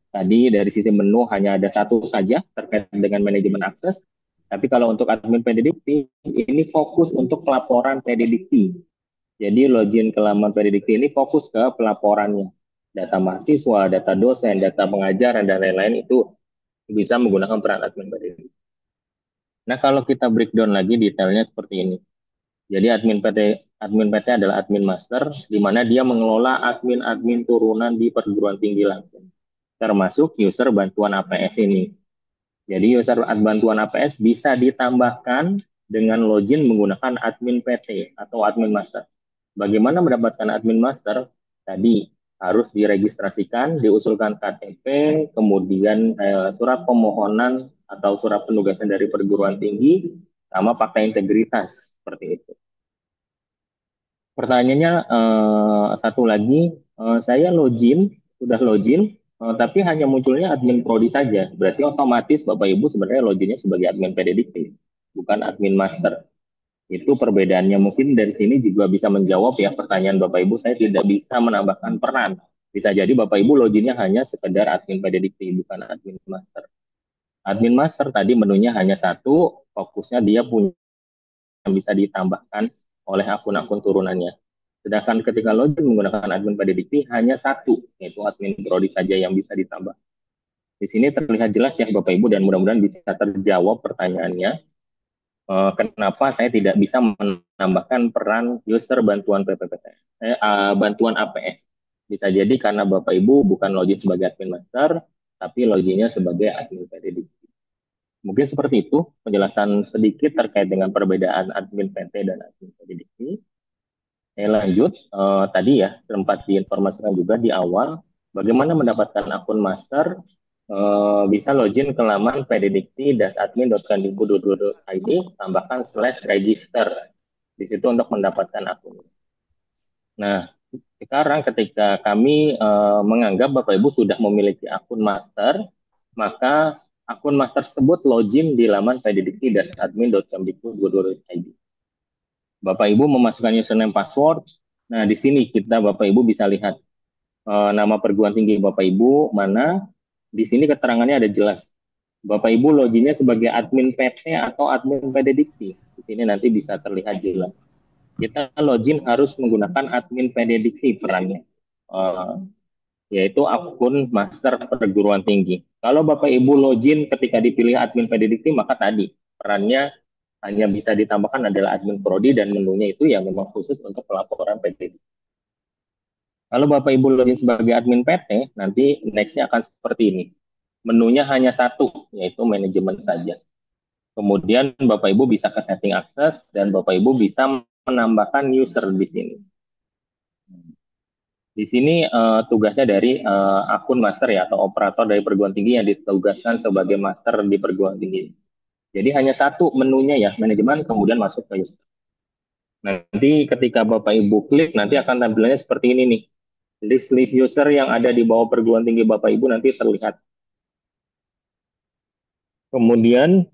Tadi dari sisi menu hanya ada satu saja terkait dengan manajemen akses. Tapi kalau untuk admin pendidikti, ini fokus untuk pelaporan pendidikti. Jadi login ke laman pendidikti ini fokus ke pelaporannya. Data mahasiswa, data dosen, data pengajaran, dan lain-lain itu bisa menggunakan peran admin pendidikti. Nah, kalau kita breakdown lagi detailnya seperti ini. Jadi admin PT admin PT adalah admin master di mana dia mengelola admin-admin turunan di perguruan tinggi langsung termasuk user bantuan APS ini. Jadi user bantuan APS bisa ditambahkan dengan login menggunakan admin PT atau admin master. Bagaimana mendapatkan admin master? Tadi harus diregistrasikan, diusulkan KTP, kemudian eh, surat permohonan atau surat penugasan dari perguruan tinggi sama fakta integritas seperti itu. Pertanyaannya eh, satu lagi, eh, saya login sudah login eh, tapi hanya munculnya admin prodi saja. Berarti otomatis Bapak Ibu sebenarnya loginnya sebagai admin PDDP, bukan admin master. Itu perbedaannya mungkin dari sini juga bisa menjawab ya pertanyaan Bapak Ibu saya tidak bisa menambahkan peran. Bisa jadi Bapak Ibu loginnya hanya sekedar admin PDDP bukan admin master. Admin master tadi menunya hanya satu, fokusnya dia punya yang bisa ditambahkan oleh akun-akun turunannya. Sedangkan ketika login menggunakan admin pada dikti hanya satu, yaitu admin prodi saja yang bisa ditambah. Di sini terlihat jelas ya Bapak Ibu dan mudah-mudahan bisa terjawab pertanyaannya eh, kenapa saya tidak bisa menambahkan peran user bantuan PPPT, eh, eh, bantuan APS. Bisa jadi karena Bapak Ibu bukan login sebagai admin master, tapi loginya sebagai admin PT Mungkin seperti itu penjelasan sedikit terkait dengan perbedaan admin PT dan admin PT Eh, lanjut, eh, tadi ya sempat diinformasikan juga di awal, bagaimana mendapatkan akun master, eh, bisa login ke laman pddikti-admin.kandibu.id, tambahkan slash register di situ untuk mendapatkan akun. Nah, sekarang ketika kami uh, menganggap Bapak Ibu sudah memiliki akun master, maka akun master tersebut login di laman pedidiki Bapak Ibu memasukkan username password. Nah, di sini kita Bapak Ibu bisa lihat uh, nama perguruan tinggi Bapak Ibu mana. Di sini keterangannya ada jelas. Bapak Ibu loginnya sebagai admin PT atau admin pedidiki. Di sini nanti bisa terlihat jelas kita login harus menggunakan admin PDDikti perannya, uh, yaitu akun master perguruan tinggi. Kalau Bapak Ibu login ketika dipilih admin PDDikti, maka tadi perannya hanya bisa ditambahkan adalah admin prodi dan menunya itu yang memang khusus untuk pelaporan PT. Kalau Bapak Ibu login sebagai admin PT, nanti nextnya akan seperti ini. Menunya hanya satu, yaitu manajemen saja. Kemudian Bapak Ibu bisa ke setting akses dan Bapak Ibu bisa menambahkan user di sini. Di sini uh, eh, tugasnya dari uh, akun master ya atau operator dari perguruan tinggi yang ditugaskan sebagai master di perguruan tinggi. Jadi hanya satu menunya ya manajemen kemudian masuk ke user. Nanti ketika Bapak Ibu klik nanti akan tampilannya seperti ini nih. List list user yang ada di bawah perguruan tinggi Bapak Ibu nanti terlihat. Kemudian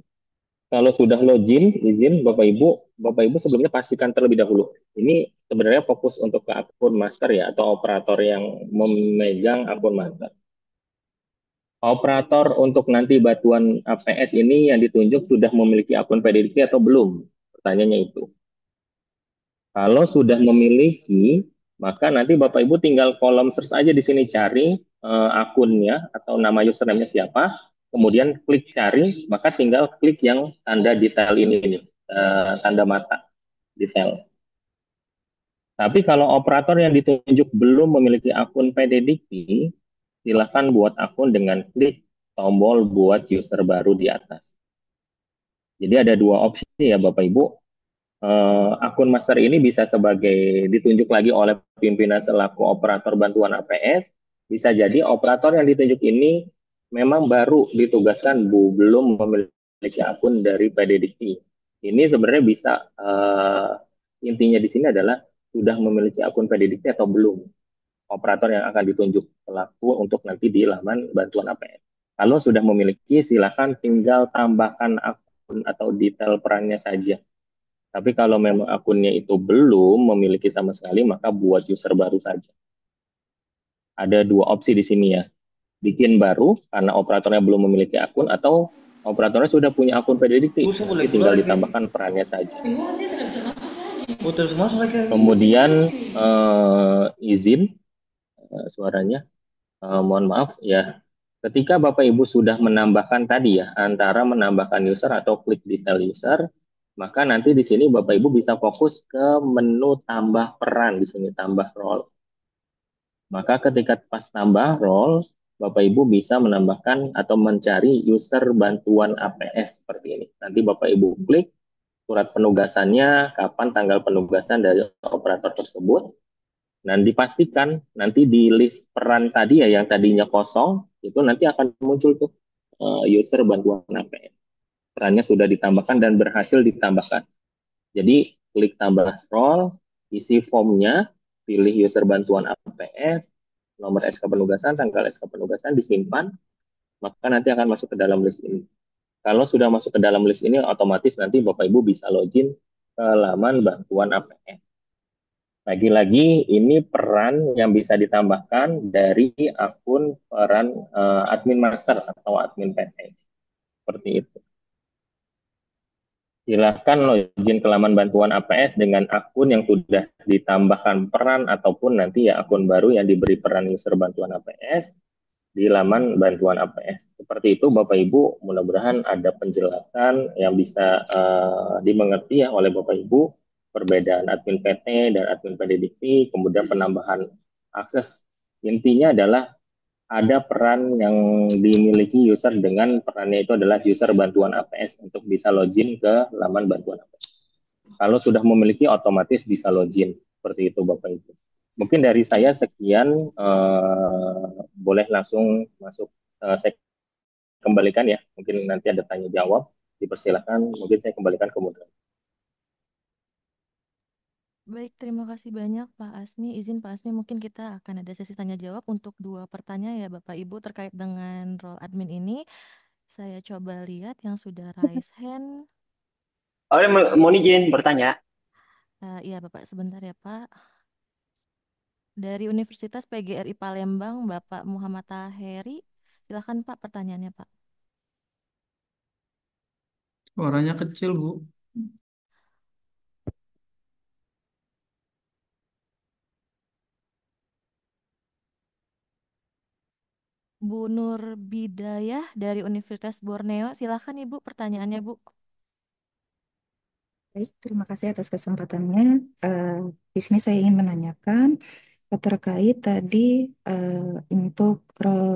kalau sudah login izin Bapak Ibu, Bapak Ibu sebelumnya pastikan terlebih dahulu. Ini sebenarnya fokus untuk ke akun master ya atau operator yang memegang akun master. Operator untuk nanti batuan APS ini yang ditunjuk sudah memiliki akun PDDP atau belum? Pertanyaannya itu. Kalau sudah memiliki, maka nanti Bapak Ibu tinggal kolom search aja di sini cari uh, akunnya atau nama username-nya siapa, kemudian klik cari, maka tinggal klik yang tanda detail ini, ini uh, tanda mata detail. Tapi kalau operator yang ditunjuk belum memiliki akun PDDP, silakan buat akun dengan klik tombol buat user baru di atas. Jadi ada dua opsi ya Bapak Ibu. Uh, akun master ini bisa sebagai ditunjuk lagi oleh pimpinan selaku operator bantuan APS, bisa jadi operator yang ditunjuk ini memang baru ditugaskan bu belum memiliki akun dari PDDT. Ini sebenarnya bisa uh, intinya di sini adalah sudah memiliki akun PDDT atau belum operator yang akan ditunjuk pelaku untuk nanti di laman bantuan APN. Kalau sudah memiliki, silahkan tinggal tambahkan akun atau detail perannya saja. Tapi kalau memang akunnya itu belum memiliki sama sekali, maka buat user baru saja. Ada dua opsi di sini ya bikin baru karena operatornya belum memiliki akun atau operatornya sudah punya akun PDDT tinggal ditambahkan perannya saja oh, kemudian uh, izin uh, suaranya uh, mohon maaf ya ketika Bapak Ibu sudah menambahkan tadi ya antara menambahkan user atau klik detail user maka nanti di sini Bapak Ibu bisa fokus ke menu tambah peran di sini tambah role maka ketika pas tambah role Bapak Ibu bisa menambahkan atau mencari user bantuan APS seperti ini. Nanti Bapak Ibu klik surat penugasannya, kapan tanggal penugasan dari operator tersebut. Nanti dipastikan nanti di list peran tadi ya yang tadinya kosong, itu nanti akan muncul tuh eh, user bantuan APS. Perannya sudah ditambahkan dan berhasil ditambahkan. Jadi klik tambah scroll, isi formnya, pilih user bantuan APS, nomor SK penugasan, tanggal SK penugasan disimpan, maka nanti akan masuk ke dalam list ini. Kalau sudah masuk ke dalam list ini, otomatis nanti Bapak Ibu bisa login ke laman bantuan APN. Lagi-lagi ini peran yang bisa ditambahkan dari akun peran uh, admin master atau admin PT. Seperti itu. Silakan login ke laman bantuan APS dengan akun yang sudah ditambahkan peran ataupun nanti ya akun baru yang diberi peran user bantuan APS di laman bantuan APS. Seperti itu Bapak Ibu, mudah-mudahan ada penjelasan yang bisa uh, dimengerti ya oleh Bapak Ibu perbedaan admin PT dan admin PDDP, kemudian penambahan akses. Intinya adalah ada peran yang dimiliki user dengan perannya itu adalah user bantuan APS untuk bisa login ke laman bantuan APS. Kalau sudah memiliki otomatis bisa login seperti itu Bapak Ibu. Mungkin dari saya sekian eh, boleh langsung masuk eh, saya kembalikan ya. Mungkin nanti ada tanya jawab dipersilahkan. mungkin saya kembalikan ke moderator. Baik, terima kasih banyak Pak Asmi. Izin Pak Asmi, mungkin kita akan ada sesi tanya jawab untuk dua pertanyaan ya Bapak Ibu terkait dengan role admin ini. Saya coba lihat yang sudah raise hand. Oh, mau izin bertanya. Uh, iya Bapak, sebentar ya Pak. Dari Universitas PGRI Palembang, Bapak Muhammad Taheri. Silakan Pak pertanyaannya Pak. Suaranya kecil Bu. Bu Nur Bidayah dari Universitas Borneo. Silakan Ibu pertanyaannya, Bu. Baik, terima kasih atas kesempatannya. Uh, di sini saya ingin menanyakan terkait tadi uh, untuk role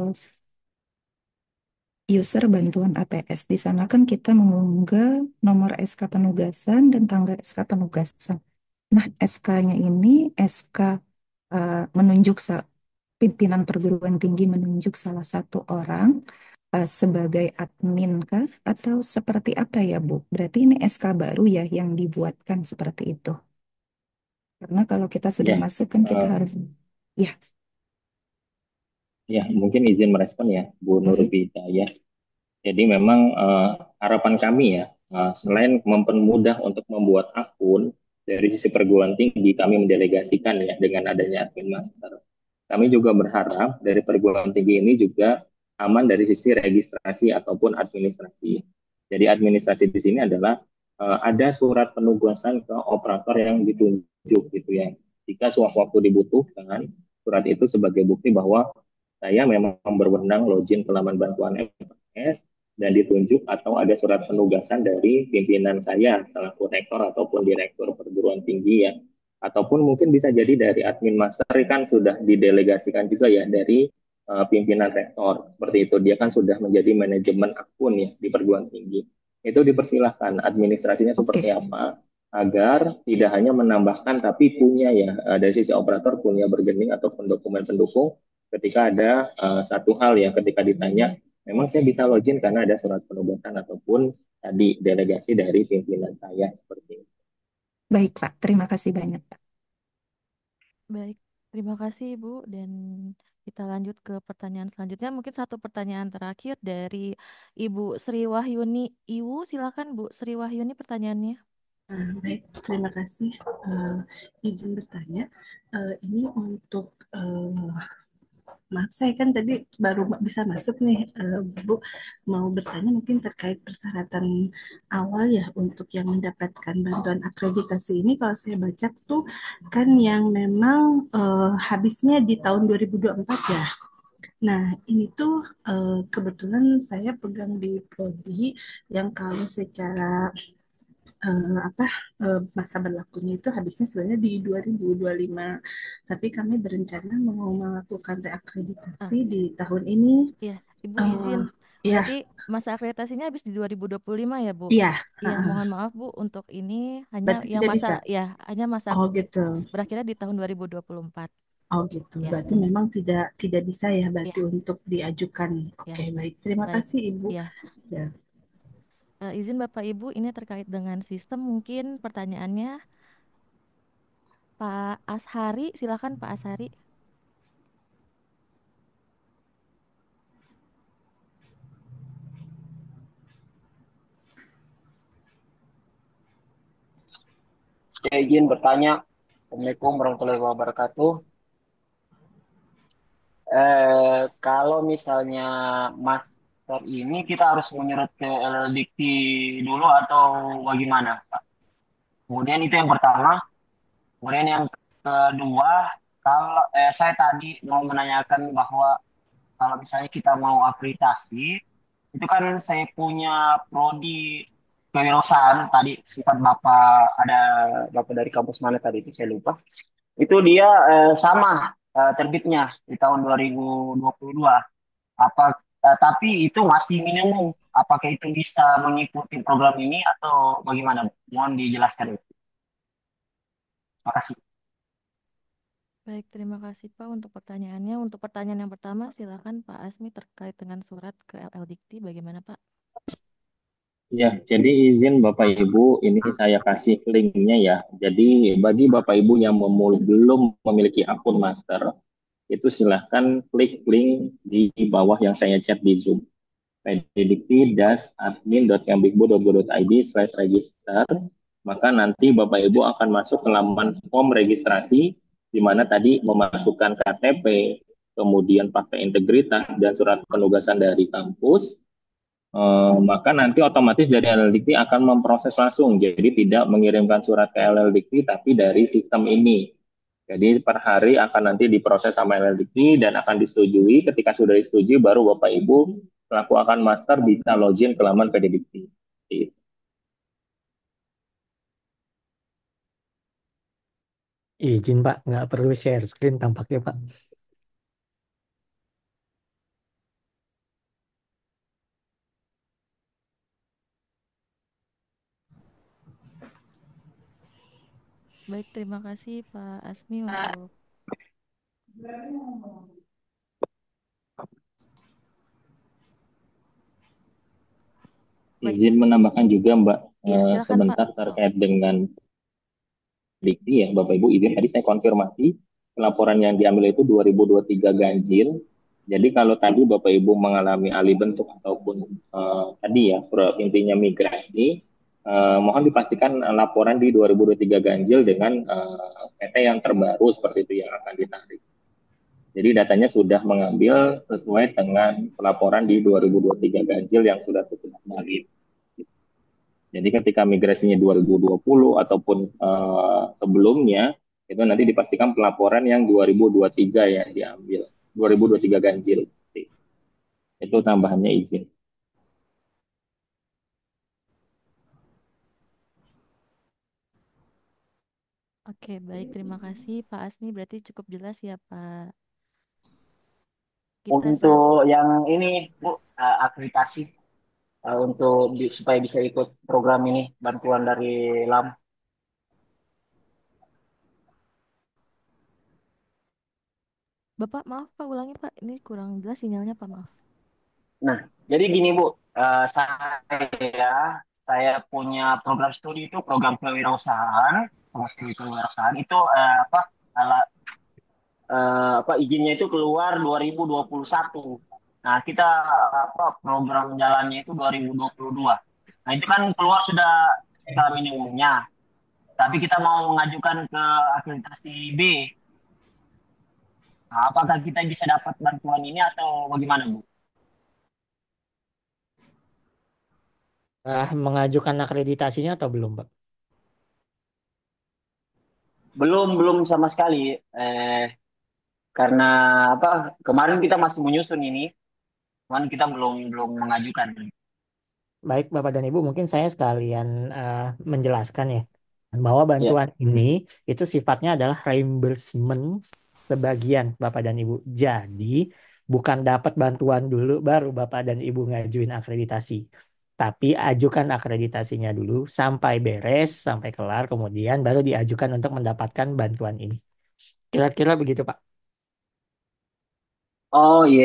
user bantuan APS. Di sana kan kita mengunggah nomor SK penugasan dan tanggal SK penugasan. Nah, SK-nya ini SK uh, eh, menunjuk pimpinan perguruan tinggi menunjuk salah satu orang uh, sebagai admin kah atau seperti apa ya Bu? Berarti ini SK baru ya yang dibuatkan seperti itu. Karena kalau kita sudah ya, masuk kan kita um, harus ya. Ya, mungkin izin merespon ya Bu Nurbita ya. Jadi memang uh, harapan kami ya uh, selain mempermudah untuk membuat akun dari sisi perguruan tinggi kami mendelegasikan ya dengan adanya admin master kami juga berharap dari perguruan tinggi ini juga aman dari sisi registrasi ataupun administrasi. Jadi administrasi di sini adalah uh, ada surat penugasan ke operator yang ditunjuk gitu ya. Jika sewaktu-waktu dibutuhkan surat itu sebagai bukti bahwa saya memang berwenang login ke laman bantuan MPS dan ditunjuk atau ada surat penugasan dari pimpinan saya selaku rektor ataupun direktur perguruan tinggi yang ataupun mungkin bisa jadi dari admin master kan sudah didelegasikan juga ya dari uh, pimpinan rektor seperti itu dia kan sudah menjadi manajemen akun ya di perguruan tinggi itu dipersilahkan administrasinya seperti okay. apa agar tidak hanya menambahkan tapi punya ya uh, dari sisi operator punya bergening ataupun dokumen pendukung ketika ada uh, satu hal ya ketika ditanya memang saya bisa login karena ada surat penugasan ataupun tadi delegasi dari pimpinan saya seperti itu. Baik, Pak. Terima kasih banyak, Pak. Baik, terima kasih Ibu. Dan kita lanjut ke pertanyaan selanjutnya. Mungkin satu pertanyaan terakhir dari Ibu Sri Wahyuni. Ibu, silakan Bu Sri Wahyuni pertanyaannya. Ah, baik, terima kasih. Uh, izin bertanya, uh, ini untuk uh, maaf saya kan tadi baru bisa masuk nih uh, Bu mau bertanya mungkin terkait persyaratan awal ya untuk yang mendapatkan bantuan akreditasi ini kalau saya baca tuh kan yang memang uh, habisnya di tahun 2024 ya. Nah, ini tuh eh, kebetulan saya pegang di prodi yang kalau secara uh, apa uh, masa berlakunya itu habisnya sebenarnya di 2025 tapi kami berencana mau melakukan reakreditasi uh. di tahun ini ya ibu uh, izin ya. jadi masa akreditasinya habis di 2025 ya bu iya ya, mohon maaf bu untuk ini hanya Berarti yang masa bisa. ya hanya masa oh, gitu. berakhirnya di tahun 2024 Oh gitu, ya. berarti memang tidak tidak bisa ya berarti ya. untuk diajukan. Iya. Oke, okay, ya. baik. Terima baik. kasih Ibu. Iya. Ya. Ya uh, izin Bapak Ibu, ini terkait dengan sistem. Mungkin pertanyaannya Pak Ashari, silakan Pak Ashari. Saya izin bertanya. Assalamualaikum warahmatullahi wabarakatuh. Eh, kalau misalnya Mas investor ini kita harus menyerut ke dulu atau bagaimana Pak? Kemudian itu yang pertama. Kemudian yang kedua, kalau eh, saya tadi mau menanyakan bahwa kalau misalnya kita mau akreditasi, itu kan saya punya prodi kewirausahaan tadi sifat bapak ada bapak dari kampus mana tadi itu saya lupa itu dia eh, sama eh, terbitnya di tahun 2022 apa uh, tapi itu masih minimum. Apakah itu bisa mengikuti program ini atau bagaimana? Mohon dijelaskan. Terima kasih. Baik, terima kasih Pak untuk pertanyaannya. Untuk pertanyaan yang pertama, silakan Pak Asmi terkait dengan surat ke LL Dikti, bagaimana Pak? Ya, jadi izin Bapak Ibu, ini saya kasih linknya ya. Jadi bagi Bapak Ibu yang belum memiliki akun master, itu silahkan klik link di bawah yang saya chat di Zoom. pddikti-admin.kemdikbud.go.id slash register maka nanti Bapak Ibu akan masuk ke laman form registrasi di mana tadi memasukkan KTP, kemudian pakai integritas dan surat penugasan dari kampus, eh, maka nanti otomatis dari LLDP akan memproses langsung. Jadi tidak mengirimkan surat ke LLDP, tapi dari sistem ini jadi per hari akan nanti diproses sama LDKI dan akan disetujui. Ketika sudah disetujui, baru Bapak Ibu pelaku akan master bisa login ke laman PDDikti. Izin Pak, nggak perlu share screen tampaknya Pak. Baik, terima kasih Pak Asmi untuk Izin menambahkan juga Mbak ya, silakan, sebentar Pak. terkait dengan diksi ya Bapak Ibu izin tadi saya konfirmasi pelaporan yang diambil itu 2023 ganjil. Jadi kalau tadi Bapak Ibu mengalami alih bentuk ataupun uh, tadi ya intinya migrasi eh, mohon dipastikan laporan di 2023 ganjil dengan eh, PT yang terbaru seperti itu yang akan ditarik. Jadi datanya sudah mengambil sesuai dengan pelaporan di 2023 ganjil yang sudah cukup valid. Jadi ketika migrasinya 2020 ataupun eh, sebelumnya itu nanti dipastikan pelaporan yang 2023 ya diambil 2023 ganjil. Itu tambahannya izin. Oke, baik. Terima kasih, Pak Asmi. Berarti cukup jelas ya, Pak. Kita saat Untuk yang ini, Bu, uh, akreditasi uh, untuk di- supaya bisa ikut program ini, bantuan dari LAM. Bapak, maaf Pak, ulangi Pak. Ini kurang jelas sinyalnya, Pak. Maaf. Nah, jadi gini Bu, uh, saya saya punya program studi itu program kewirausahaan keluar kelulusan itu uh, apa ala uh, apa izinnya itu keluar 2021. Nah, kita apa program jalannya itu 2022. Nah, itu kan keluar sudah skala minimumnya. Tapi kita mau mengajukan ke akreditasi B. Nah, apakah kita bisa dapat bantuan ini atau bagaimana, Bu? Uh, mengajukan akreditasinya atau belum, Pak? belum belum sama sekali eh karena apa kemarin kita masih menyusun ini cuman kita belum belum mengajukan baik Bapak dan Ibu mungkin saya sekalian uh, menjelaskan ya bahwa bantuan ya. ini itu sifatnya adalah reimbursement sebagian Bapak dan Ibu jadi bukan dapat bantuan dulu baru Bapak dan Ibu ngajuin akreditasi tapi ajukan akreditasinya dulu sampai beres, sampai kelar, kemudian baru diajukan untuk mendapatkan bantuan ini. Kira-kira begitu, Pak. Oh iya,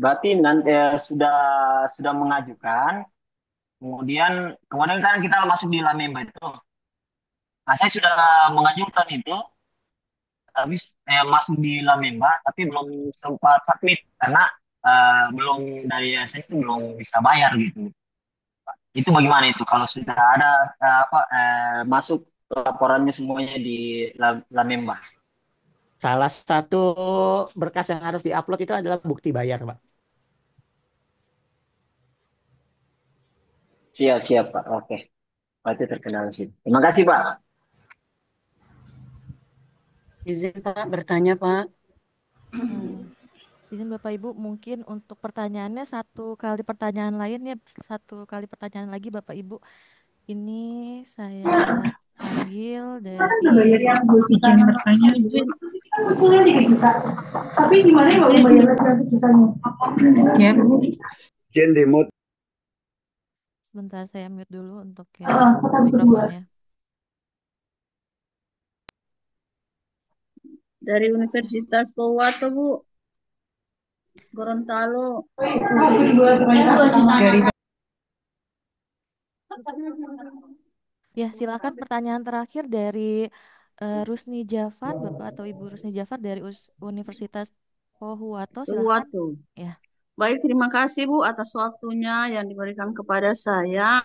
berarti nanti eh, sudah sudah mengajukan, kemudian kemudian kan kita masuk di Lamemba itu. Nah, saya sudah mengajukan itu, tapi eh, masuk di Lamemba, tapi belum sempat submit karena uh, belum dari saya itu belum bisa bayar gitu itu bagaimana itu kalau sudah ada uh, apa uh, masuk laporannya semuanya di Lamemba salah satu berkas yang harus diupload itu adalah bukti bayar pak siap siap pak oke berarti terkenal sih terima kasih pak izin pak bertanya pak izin Bapak Ibu mungkin untuk pertanyaannya satu kali pertanyaan lain ya satu kali pertanyaan lagi Bapak Ibu ini saya panggil dari izin bertanya tapi gimana kalau bayar ya izin di sebentar saya mute dulu untuk ya. uh, mikrofonnya dari Universitas Powato Bu Gorontalo Ya, silakan pertanyaan terakhir dari uh, Rusni Jafar, Bapak atau Ibu Rusni Jafar dari Universitas Pohuwato. Pohuwato. Ya. Baik, terima kasih Bu atas waktunya yang diberikan kepada saya.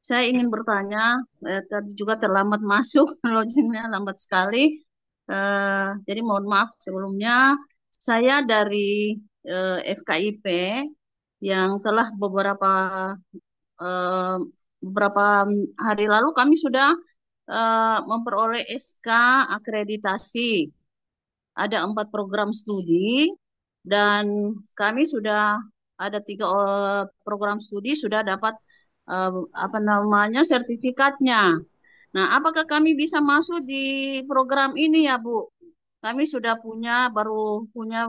Saya ingin bertanya, eh, tadi juga terlambat masuk, loadingnya lambat sekali. Eh, jadi mohon maaf sebelumnya. Saya dari eh, FKIP yang telah beberapa eh, beberapa hari lalu kami sudah eh, memperoleh SK akreditasi. Ada empat program studi dan kami sudah ada tiga eh, program studi sudah dapat eh, apa namanya sertifikatnya. Nah, apakah kami bisa masuk di program ini ya, Bu? Kami sudah punya baru punya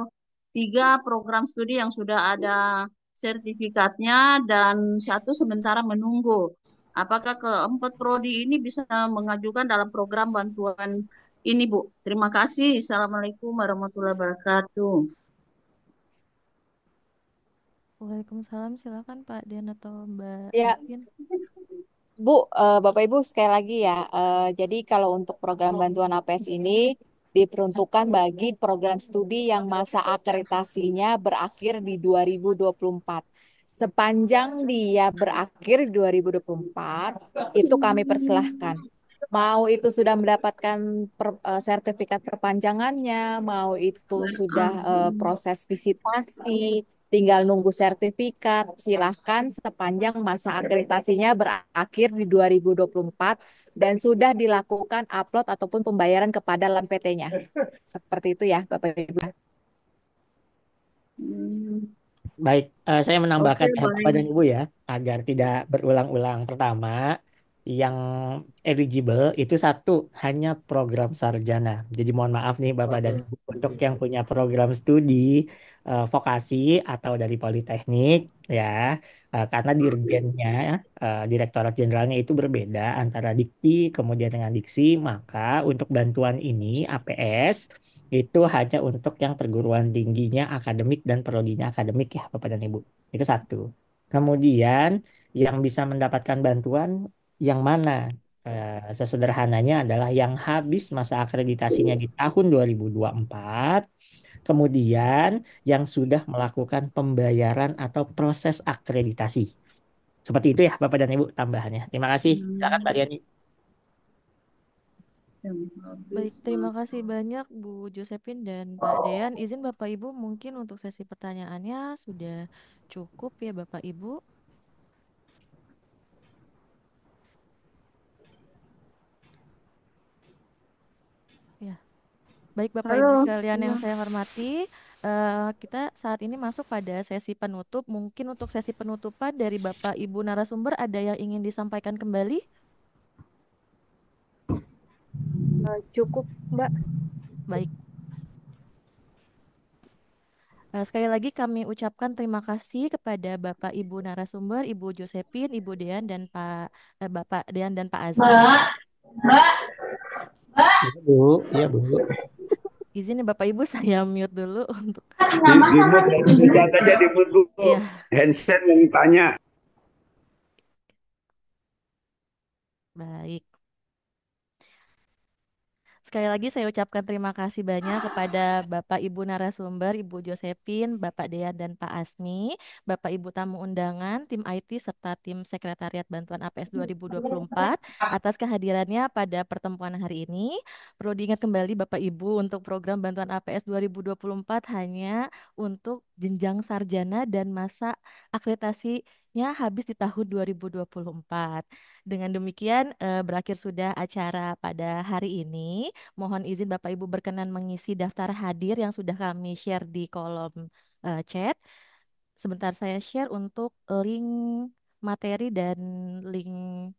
tiga program studi yang sudah ada sertifikatnya dan satu sementara menunggu. Apakah keempat prodi ini bisa mengajukan dalam program bantuan ini, Bu? Terima kasih. Assalamualaikum warahmatullahi wabarakatuh. Waalaikumsalam. Silakan Pak Dian atau Mbak ya. Bu, eh, Bapak Ibu sekali lagi ya. Eh, jadi kalau untuk program bantuan APS e ini diperuntukkan bagi program studi yang masa akreditasinya berakhir di 2024. Sepanjang dia berakhir 2024, itu kami persilahkan. Mau itu sudah mendapatkan per, uh, sertifikat perpanjangannya, mau itu sudah uh, proses visitasi, tinggal nunggu sertifikat, silahkan sepanjang masa akreditasinya berakhir di 2024 dan sudah dilakukan upload ataupun pembayaran kepada dalam PT-nya. Seperti itu ya, Bapak Ibu. Hmm. Baik, uh, saya menambahkan okay, ya, Bapak dan Ibu ya, agar tidak berulang-ulang. Pertama, yang eligible itu satu hanya program sarjana. Jadi mohon maaf nih Bapak dan Ibu untuk yang punya program studi uh, vokasi atau dari politeknik ya uh, karena dirjennya uh, direktorat jenderalnya itu berbeda antara dikti kemudian dengan diksi maka untuk bantuan ini APS itu hanya untuk yang perguruan tingginya akademik dan prodinya akademik ya Bapak dan Ibu. Itu satu. Kemudian yang bisa mendapatkan bantuan yang mana? Eh, sesederhananya adalah yang habis masa akreditasinya di tahun 2024, kemudian yang sudah melakukan pembayaran atau proses akreditasi. Seperti itu ya Bapak dan Ibu tambahannya. Terima kasih. Silakan Mbak Diani. Baik, terima kasih banyak Bu Josephine dan Pak Dean. Izin Bapak Ibu mungkin untuk sesi pertanyaannya sudah cukup ya Bapak Ibu. Baik Bapak Ibu sekalian yang iya. saya hormati, uh, kita saat ini masuk pada sesi penutup. Mungkin untuk sesi penutupan dari Bapak Ibu narasumber ada yang ingin disampaikan kembali? Eh, cukup, Mbak. Baik. Eh, sekali lagi kami ucapkan terima kasih kepada Bapak Ibu narasumber, Ibu Josephine, Ibu Dean dan Pak eh, Bapak Dean dan Pak Azam. Mbak, Mbak, Mbak. Iya, Bu. ya Bu izin ya, Bapak Ibu saya mute dulu untuk saja di Iya. Handset yang tanya. Baik. Sekali lagi saya ucapkan terima kasih banyak kepada Bapak Ibu narasumber, Ibu Josephine, Bapak Dea dan Pak Asmi, Bapak Ibu tamu undangan, tim IT serta tim Sekretariat Bantuan APS 2024 hmm, atas kehadirannya pada pertemuan hari ini. Perlu diingat kembali Bapak Ibu untuk program Bantuan APS 2024 hanya untuk jenjang sarjana dan masa akreditasi habis di tahun 2024. Dengan demikian eh, berakhir sudah acara pada hari ini. Mohon izin Bapak Ibu berkenan mengisi daftar hadir yang sudah kami share di kolom eh, chat. Sebentar saya share untuk link materi dan link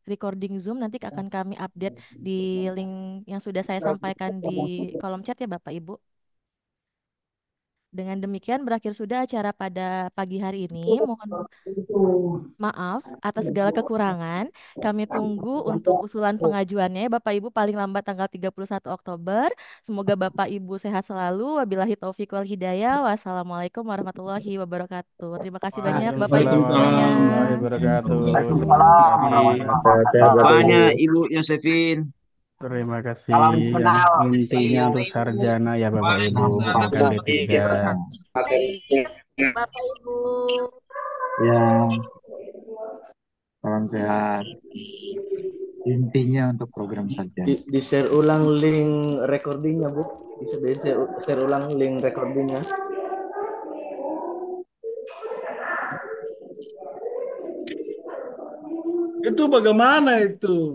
recording Zoom nanti akan kami update di link yang sudah saya sampaikan di kolom chat ya Bapak Ibu. Dengan demikian berakhir sudah acara pada pagi hari ini. Mohon maaf atas iya, segala iya. kekurangan. Kami iya, tunggu untuk usulan pengajuannya Bapak Ibu paling lambat tanggal 31 Oktober. Semoga Bapak Ibu sehat selalu. Wabillahi taufiq wal hidayah. Wassalamualaikum warahmatullahi wabarakatuh. Terima kasih banyak Bapak Ibu semuanya. Banyak Ibu Yosefin. Terima kasih. Intinya untuk sarjana ya Bapak Ibu, bukan D3. Bapak Ibu. Ya. Salam sehat. Intinya untuk program sarjana. Di, di share ulang link recordingnya, Bu. Bisa di share, share ulang link recordingnya. Itu bagaimana itu?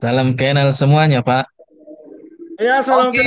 Salam kenal semuanya, Pak. Ya, salam okay. kenal.